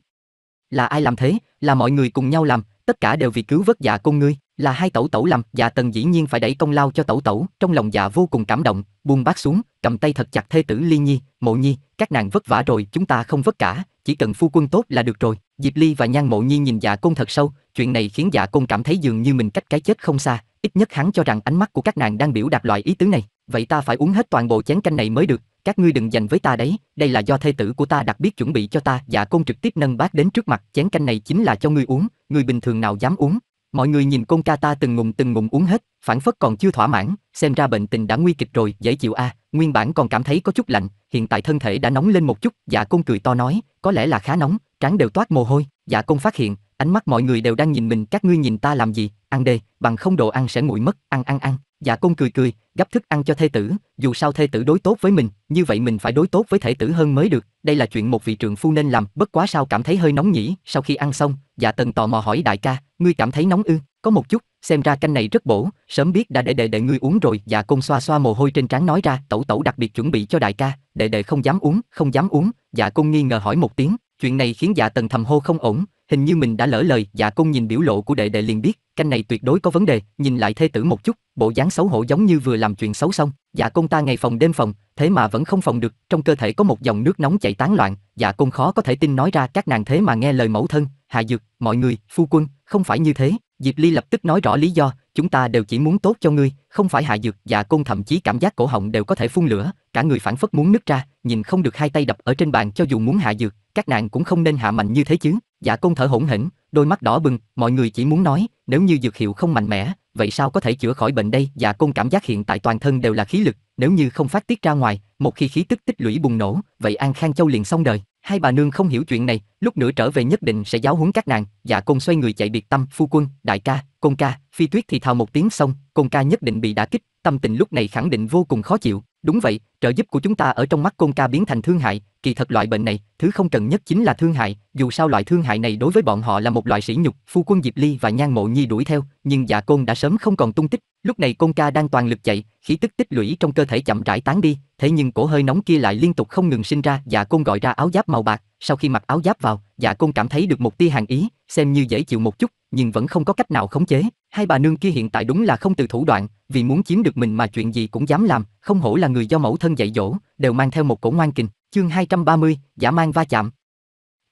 Là ai làm thế, là mọi người cùng nhau làm, tất cả đều vì cứu vớt dạ công ngươi, là hai tẩu tẩu làm, dạ tần dĩ nhiên phải đẩy công lao cho tẩu tẩu, trong lòng dạ vô cùng cảm động, buông bát xuống, cầm tay thật chặt thê tử Ly Nhi, Mộ Nhi, các nàng vất vả rồi, chúng ta không vất cả, chỉ cần phu quân tốt là được rồi. Diệp Ly và Nhan Mộ Nhi nhìn Dạ Côn thật sâu, chuyện này khiến Dạ Côn cảm thấy dường như mình cách cái chết không xa, ít nhất hắn cho rằng ánh mắt của các nàng đang biểu đạt loại ý tứ này, vậy ta phải uống hết toàn bộ chén canh này mới được, các ngươi đừng giành với ta đấy, đây là do thê tử của ta đặc biệt chuẩn bị cho ta, Dạ Côn trực tiếp nâng bát đến trước mặt, chén canh này chính là cho ngươi uống, người bình thường nào dám uống, Mọi người nhìn con ca ta từng ngụm từng ngụm uống hết, phản phất còn chưa thỏa mãn, xem ra bệnh tình đã nguy kịch rồi, dễ chịu a, à, nguyên bản còn cảm thấy có chút lạnh, hiện tại thân thể đã nóng lên một chút, dạ công cười to nói, có lẽ là khá nóng, trán đều toát mồ hôi, dạ công phát hiện, ánh mắt mọi người đều đang nhìn mình, các ngươi nhìn ta làm gì, ăn đê, bằng không đồ ăn sẽ nguội mất, ăn ăn ăn, Dạ Côn cười cười, gấp thức ăn cho thê tử, dù sao thê tử đối tốt với mình, như vậy mình phải đối tốt với thể tử hơn mới được, đây là chuyện một vị trưởng phu nên làm, bất quá sao cảm thấy hơi nóng nhỉ, sau khi ăn xong, dạ tần tò mò hỏi đại ca, ngươi cảm thấy nóng ư, có một chút, xem ra canh này rất bổ, sớm biết đã để đệ đệ ngươi uống rồi, dạ côn xoa xoa mồ hôi trên trán nói ra, tẩu tẩu đặc biệt chuẩn bị cho đại ca, đệ đệ không dám uống, không dám uống, dạ côn nghi ngờ hỏi một tiếng, chuyện này khiến dạ tần thầm hô không ổn, hình như mình đã lỡ lời, dạ côn nhìn biểu lộ của đệ đệ liền biết, canh này tuyệt đối có vấn đề, nhìn lại thê tử một chút, bộ dáng xấu hổ giống như vừa làm chuyện xấu xong, dạ côn ta ngày phòng đêm phòng, thế mà vẫn không phòng được, trong cơ thể có một dòng nước nóng chảy tán loạn, dạ côn khó có thể tin nói ra các nàng thế mà nghe lời mẫu thân, hạ dược, mọi người, phu quân, không phải như thế, Diệp Ly lập tức nói rõ lý do, chúng ta đều chỉ muốn tốt cho ngươi, không phải hạ dược, dạ côn thậm chí cảm giác cổ họng đều có thể phun lửa, cả người phản phất muốn nứt ra, nhìn không được hai tay đập ở trên bàn cho dù muốn hạ dược, các nạn cũng không nên hạ mạnh như thế chứ. Dạ côn thở hổn hển, đôi mắt đỏ bừng, mọi người chỉ muốn nói, nếu như dược hiệu không mạnh mẽ, vậy sao có thể chữa khỏi bệnh đây? Dạ côn cảm giác hiện tại toàn thân đều là khí lực, nếu như không phát tiết ra ngoài, một khi khí tức tích lũy bùng nổ, vậy An Khang Châu liền xong đời. Hai bà nương không hiểu chuyện này, lúc nữa trở về nhất định sẽ giáo huấn các nàng, dạ côn xoay người chạy biệt tâm, phu quân, đại ca, côn ca, phi tuyết thì thào một tiếng xong, côn ca nhất định bị đả kích, tâm tình lúc này khẳng định vô cùng khó chịu, Đúng vậy, trợ giúp của chúng ta ở trong mắt côn ca biến thành thương hại, kỳ thật loại bệnh này, thứ không cần nhất chính là thương hại, dù sao loại thương hại này đối với bọn họ là một loại sỉ nhục, phu quân Diệp Ly và Nhan Mộ Nhi đuổi theo, nhưng dạ côn đã sớm không còn tung tích, lúc này côn ca đang toàn lực chạy, khí tức tích lũy trong cơ thể chậm rãi tán đi, thế nhưng cổ hơi nóng kia lại liên tục không ngừng sinh ra, dạ côn gọi ra áo giáp màu bạc, sau khi mặc áo giáp vào, dạ côn cảm thấy được một tia hàn ý, xem như dễ chịu một chút, nhưng vẫn không có cách nào khống chế, Hai bà nương kia hiện tại đúng là không từ thủ đoạn, vì muốn chiếm được mình mà chuyện gì cũng dám làm, không hổ là người do mẫu thân dạy dỗ, đều mang theo một cổ ngoan kình. Chương 230, giả mang va chạm.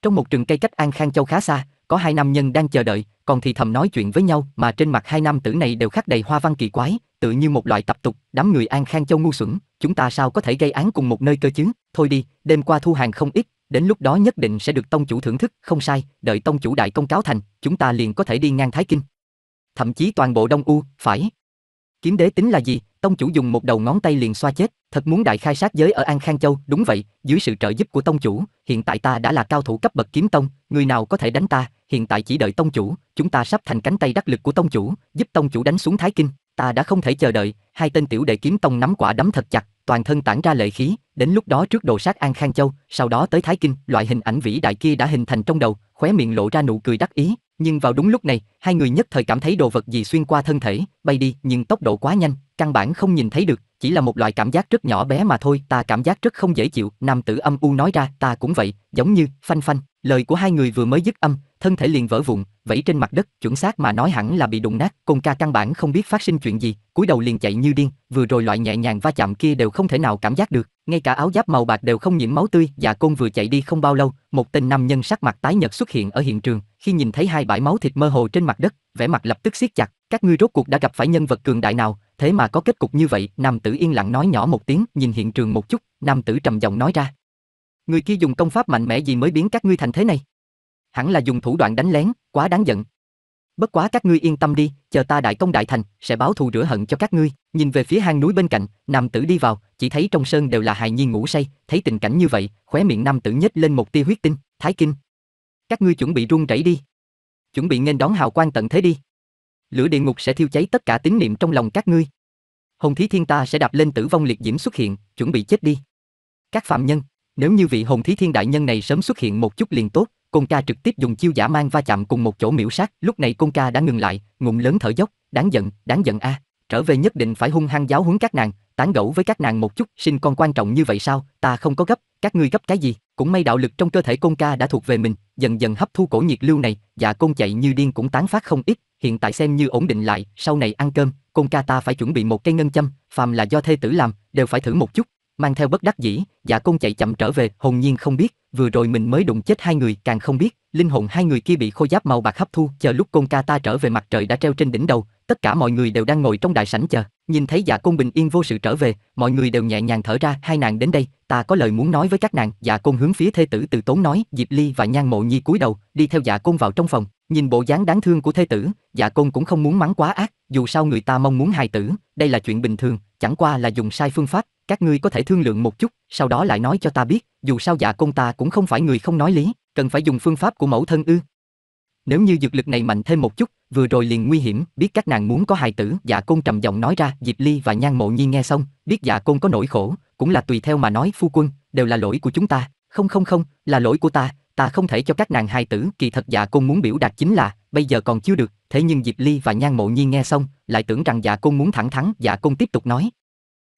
Trong một trường cây cách An Khang Châu khá xa, có hai nam nhân đang chờ đợi, còn thì thầm nói chuyện với nhau, mà trên mặt hai nam tử này đều khắc đầy hoa văn kỳ quái, tự như một loại tập tục, đám người An Khang Châu ngu xuẩn, chúng ta sao có thể gây án cùng một nơi cơ chứ? Thôi đi, đêm qua thu hàng không ít, đến lúc đó nhất định sẽ được tông chủ thưởng thức, không sai, đợi tông chủ đại công cáo thành, chúng ta liền có thể đi ngang Thái Kinh thậm chí toàn bộ Đông U, phải. Kiếm đế tính là gì? Tông chủ dùng một đầu ngón tay liền xoa chết, thật muốn đại khai sát giới ở An Khang Châu, đúng vậy, dưới sự trợ giúp của tông chủ, hiện tại ta đã là cao thủ cấp bậc kiếm tông, người nào có thể đánh ta, hiện tại chỉ đợi tông chủ, chúng ta sắp thành cánh tay đắc lực của tông chủ, giúp tông chủ đánh xuống Thái Kinh, ta đã không thể chờ đợi, hai tên tiểu đệ kiếm tông nắm quả đấm thật chặt, toàn thân tản ra lệ khí, đến lúc đó trước đồ sát An Khang Châu, sau đó tới Thái Kinh, loại hình ảnh vĩ đại kia đã hình thành trong đầu, khóe miệng lộ ra nụ cười đắc ý, nhưng vào đúng lúc này, hai người nhất thời cảm thấy đồ vật gì xuyên qua thân thể, bay đi, nhưng tốc độ quá nhanh, căn bản không nhìn thấy được, chỉ là một loại cảm giác rất nhỏ bé mà thôi, ta cảm giác rất không dễ chịu, nam tử âm u nói ra, ta cũng vậy, giống như phanh phanh, Lời của hai người vừa mới dứt âm, thân thể liền vỡ vụn, vẫy trên mặt đất, chuẩn xác mà nói hẳn là bị đụng nát, Côn Ca căn bản không biết phát sinh chuyện gì, cúi đầu liền chạy như điên, vừa rồi loại nhẹ nhàng va chạm kia đều không thể nào cảm giác được, ngay cả áo giáp màu bạc đều không nhiễm máu tươi, và dạ Côn vừa chạy đi không bao lâu, một tên nam nhân sắc mặt tái nhợt xuất hiện ở hiện trường, khi nhìn thấy hai bãi máu thịt mơ hồ trên mặt đất, vẻ mặt lập tức siết chặt, các ngươi rốt cuộc đã gặp phải nhân vật cường đại nào, thế mà có kết cục như vậy, nam tử yên lặng nói nhỏ một tiếng, nhìn hiện trường một chút, nam tử trầm giọng nói ra, người kia dùng công pháp mạnh mẽ gì mới biến các ngươi thành thế này? Hẳn là dùng thủ đoạn đánh lén, quá đáng giận. Bất quá các ngươi yên tâm đi, chờ ta đại công đại thành, sẽ báo thù rửa hận cho các ngươi. Nhìn về phía hang núi bên cạnh, nam tử đi vào, chỉ thấy trong sơn đều là hài nhi ngủ say, thấy tình cảnh như vậy, khóe miệng nam tử nhếch lên một tia huyết tinh, thái kinh. Các ngươi chuẩn bị run rẩy đi. Chuẩn bị nên đón hào quang tận thế đi. Lửa địa ngục sẽ thiêu cháy tất cả tín niệm trong lòng các ngươi. Hồng thí thiên ta sẽ đạp lên tử vong liệt diễm xuất hiện, chuẩn bị chết đi. Các phạm nhân nếu như vị hồn thí thiên đại nhân này sớm xuất hiện một chút liền tốt, Côn ca trực tiếp dùng chiêu giả mang va chạm cùng một chỗ miễu sát, lúc này Côn ca đã ngừng lại, ngụm lớn thở dốc, đáng giận, đáng giận a, à. trở về nhất định phải hung hăng giáo huấn các nàng, tán gẫu với các nàng một chút, sinh con quan trọng như vậy sao, ta không có gấp, các ngươi gấp cái gì, cũng may đạo lực trong cơ thể Côn ca đã thuộc về mình, dần dần hấp thu cổ nhiệt lưu này, dạ Côn chạy như điên cũng tán phát không ít, hiện tại xem như ổn định lại, sau này ăn cơm, Côn ca ta phải chuẩn bị một cây ngân châm, phàm là do thê tử làm, đều phải thử một chút, mang theo bất đắc dĩ, Dạ Côn chạy chậm trở về, hồn nhiên không biết, vừa rồi mình mới đụng chết hai người, càng không biết, linh hồn hai người kia bị khôi giáp màu bạc hấp thu, chờ lúc Côn ca ta trở về mặt trời đã treo trên đỉnh đầu, tất cả mọi người đều đang ngồi trong đại sảnh chờ, nhìn thấy Dạ Côn bình yên vô sự trở về, mọi người đều nhẹ nhàng thở ra, hai nàng đến đây, ta có lời muốn nói với các nàng, Dạ Côn hướng phía thê tử Từ Tốn nói, Diệp Ly và Nhan Mộ Nhi cúi đầu, đi theo Dạ Côn vào trong phòng, nhìn bộ dáng đáng thương của thê tử, Dạ Côn cũng không muốn mắng quá ác, dù sao người ta mong muốn hài tử, đây là chuyện bình thường, chẳng qua là dùng sai phương pháp, các ngươi có thể thương lượng một chút, sau đó lại nói cho ta biết, dù sao dạ công ta cũng không phải người không nói lý, cần phải dùng phương pháp của mẫu thân ư. Nếu như dược lực này mạnh thêm một chút, vừa rồi liền nguy hiểm, biết các nàng muốn có hài tử, dạ côn trầm giọng nói ra, Diệp Ly và Nhan Mộ Nhi nghe xong, biết dạ côn có nỗi khổ, cũng là tùy theo mà nói phu quân, đều là lỗi của chúng ta, không không không, là lỗi của ta, ta không thể cho các nàng hài tử, kỳ thật dạ côn muốn biểu đạt chính là, bây giờ còn chưa được, thế nhưng Diệp Ly và Nhan Mộ Nhi nghe xong, lại tưởng rằng dạ côn muốn thẳng thắn, dạ côn tiếp tục nói,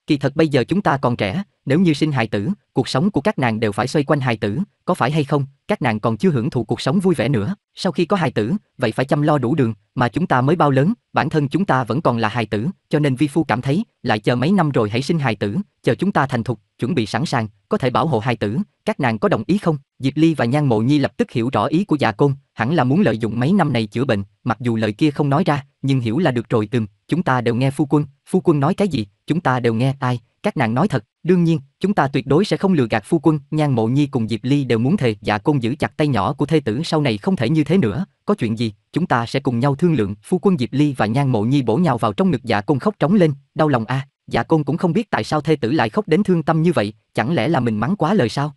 Kỳ thật bây giờ chúng ta còn trẻ, nếu như sinh hài tử, cuộc sống của các nàng đều phải xoay quanh hài tử, có phải hay không? Các nàng còn chưa hưởng thụ cuộc sống vui vẻ nữa. Sau khi có hài tử, vậy phải chăm lo đủ đường, mà chúng ta mới bao lớn, bản thân chúng ta vẫn còn là hài tử, cho nên vi phu cảm thấy, lại chờ mấy năm rồi hãy sinh hài tử, chờ chúng ta thành thục, chuẩn bị sẵn sàng, có thể bảo hộ hai tử, các nàng có đồng ý không? Diệp Ly và Nhan Mộ Nhi lập tức hiểu rõ ý của già côn, hẳn là muốn lợi dụng mấy năm này chữa bệnh, mặc dù lời kia không nói ra, nhưng hiểu là được rồi từng, chúng ta đều nghe phu quân, phu quân nói cái gì, chúng ta đều nghe ai, các nàng nói thật, đương nhiên, chúng ta tuyệt đối sẽ không lừa gạt phu quân, Nhan Mộ Nhi cùng Diệp Ly đều muốn thề, già côn giữ chặt tay nhỏ của thê tử sau này không thể như thế nữa, có chuyện gì, chúng ta sẽ cùng nhau thương lượng, phu quân Diệp Ly và Nhan Mộ Nhi bổ nhào vào trong ngực già côn khóc trống lên, đau lòng a, à, Dạ Côn cũng không biết tại sao thê tử lại khóc đến thương tâm như vậy, chẳng lẽ là mình mắng quá lời sao?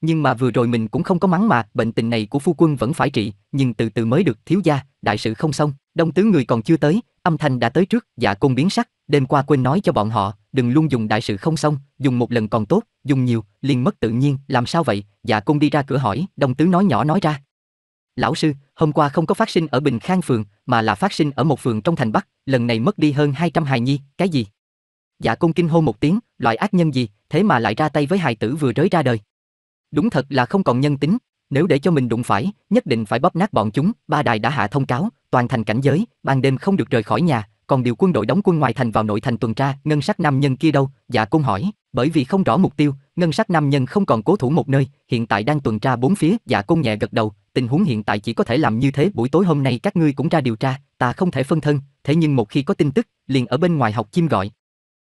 Nhưng mà vừa rồi mình cũng không có mắng mà, bệnh tình này của phu quân vẫn phải trị, nhưng từ từ mới được thiếu gia, đại sự không xong, đông tứ người còn chưa tới, âm thanh đã tới trước, dạ côn biến sắc, đêm qua quên nói cho bọn họ, đừng luôn dùng đại sự không xong, dùng một lần còn tốt, dùng nhiều, liền mất tự nhiên, làm sao vậy, dạ côn đi ra cửa hỏi, đông tứ nói nhỏ nói ra. Lão sư, hôm qua không có phát sinh ở Bình Khang phường, mà là phát sinh ở một phường trong thành Bắc, lần này mất đi hơn 200 hài nhi, cái gì? Dạ Côn kinh hô một tiếng, loại ác nhân gì, thế mà lại ra tay với hài tử vừa rới ra đời. Đúng thật là không còn nhân tính, nếu để cho mình đụng phải, nhất định phải bóp nát bọn chúng, ba đài đã hạ thông cáo, toàn thành cảnh giới, ban đêm không được rời khỏi nhà, còn điều quân đội đóng quân ngoài thành vào nội thành tuần tra, ngân sắc nam nhân kia đâu? Dạ Côn hỏi, bởi vì không rõ mục tiêu, ngân sắc nam nhân không còn cố thủ một nơi, hiện tại đang tuần tra bốn phía, Dạ Côn nhẹ gật đầu, tình huống hiện tại chỉ có thể làm như thế, buổi tối hôm nay các ngươi cũng ra điều tra, ta không thể phân thân, thế nhưng một khi có tin tức, liền ở bên ngoài học chim gọi,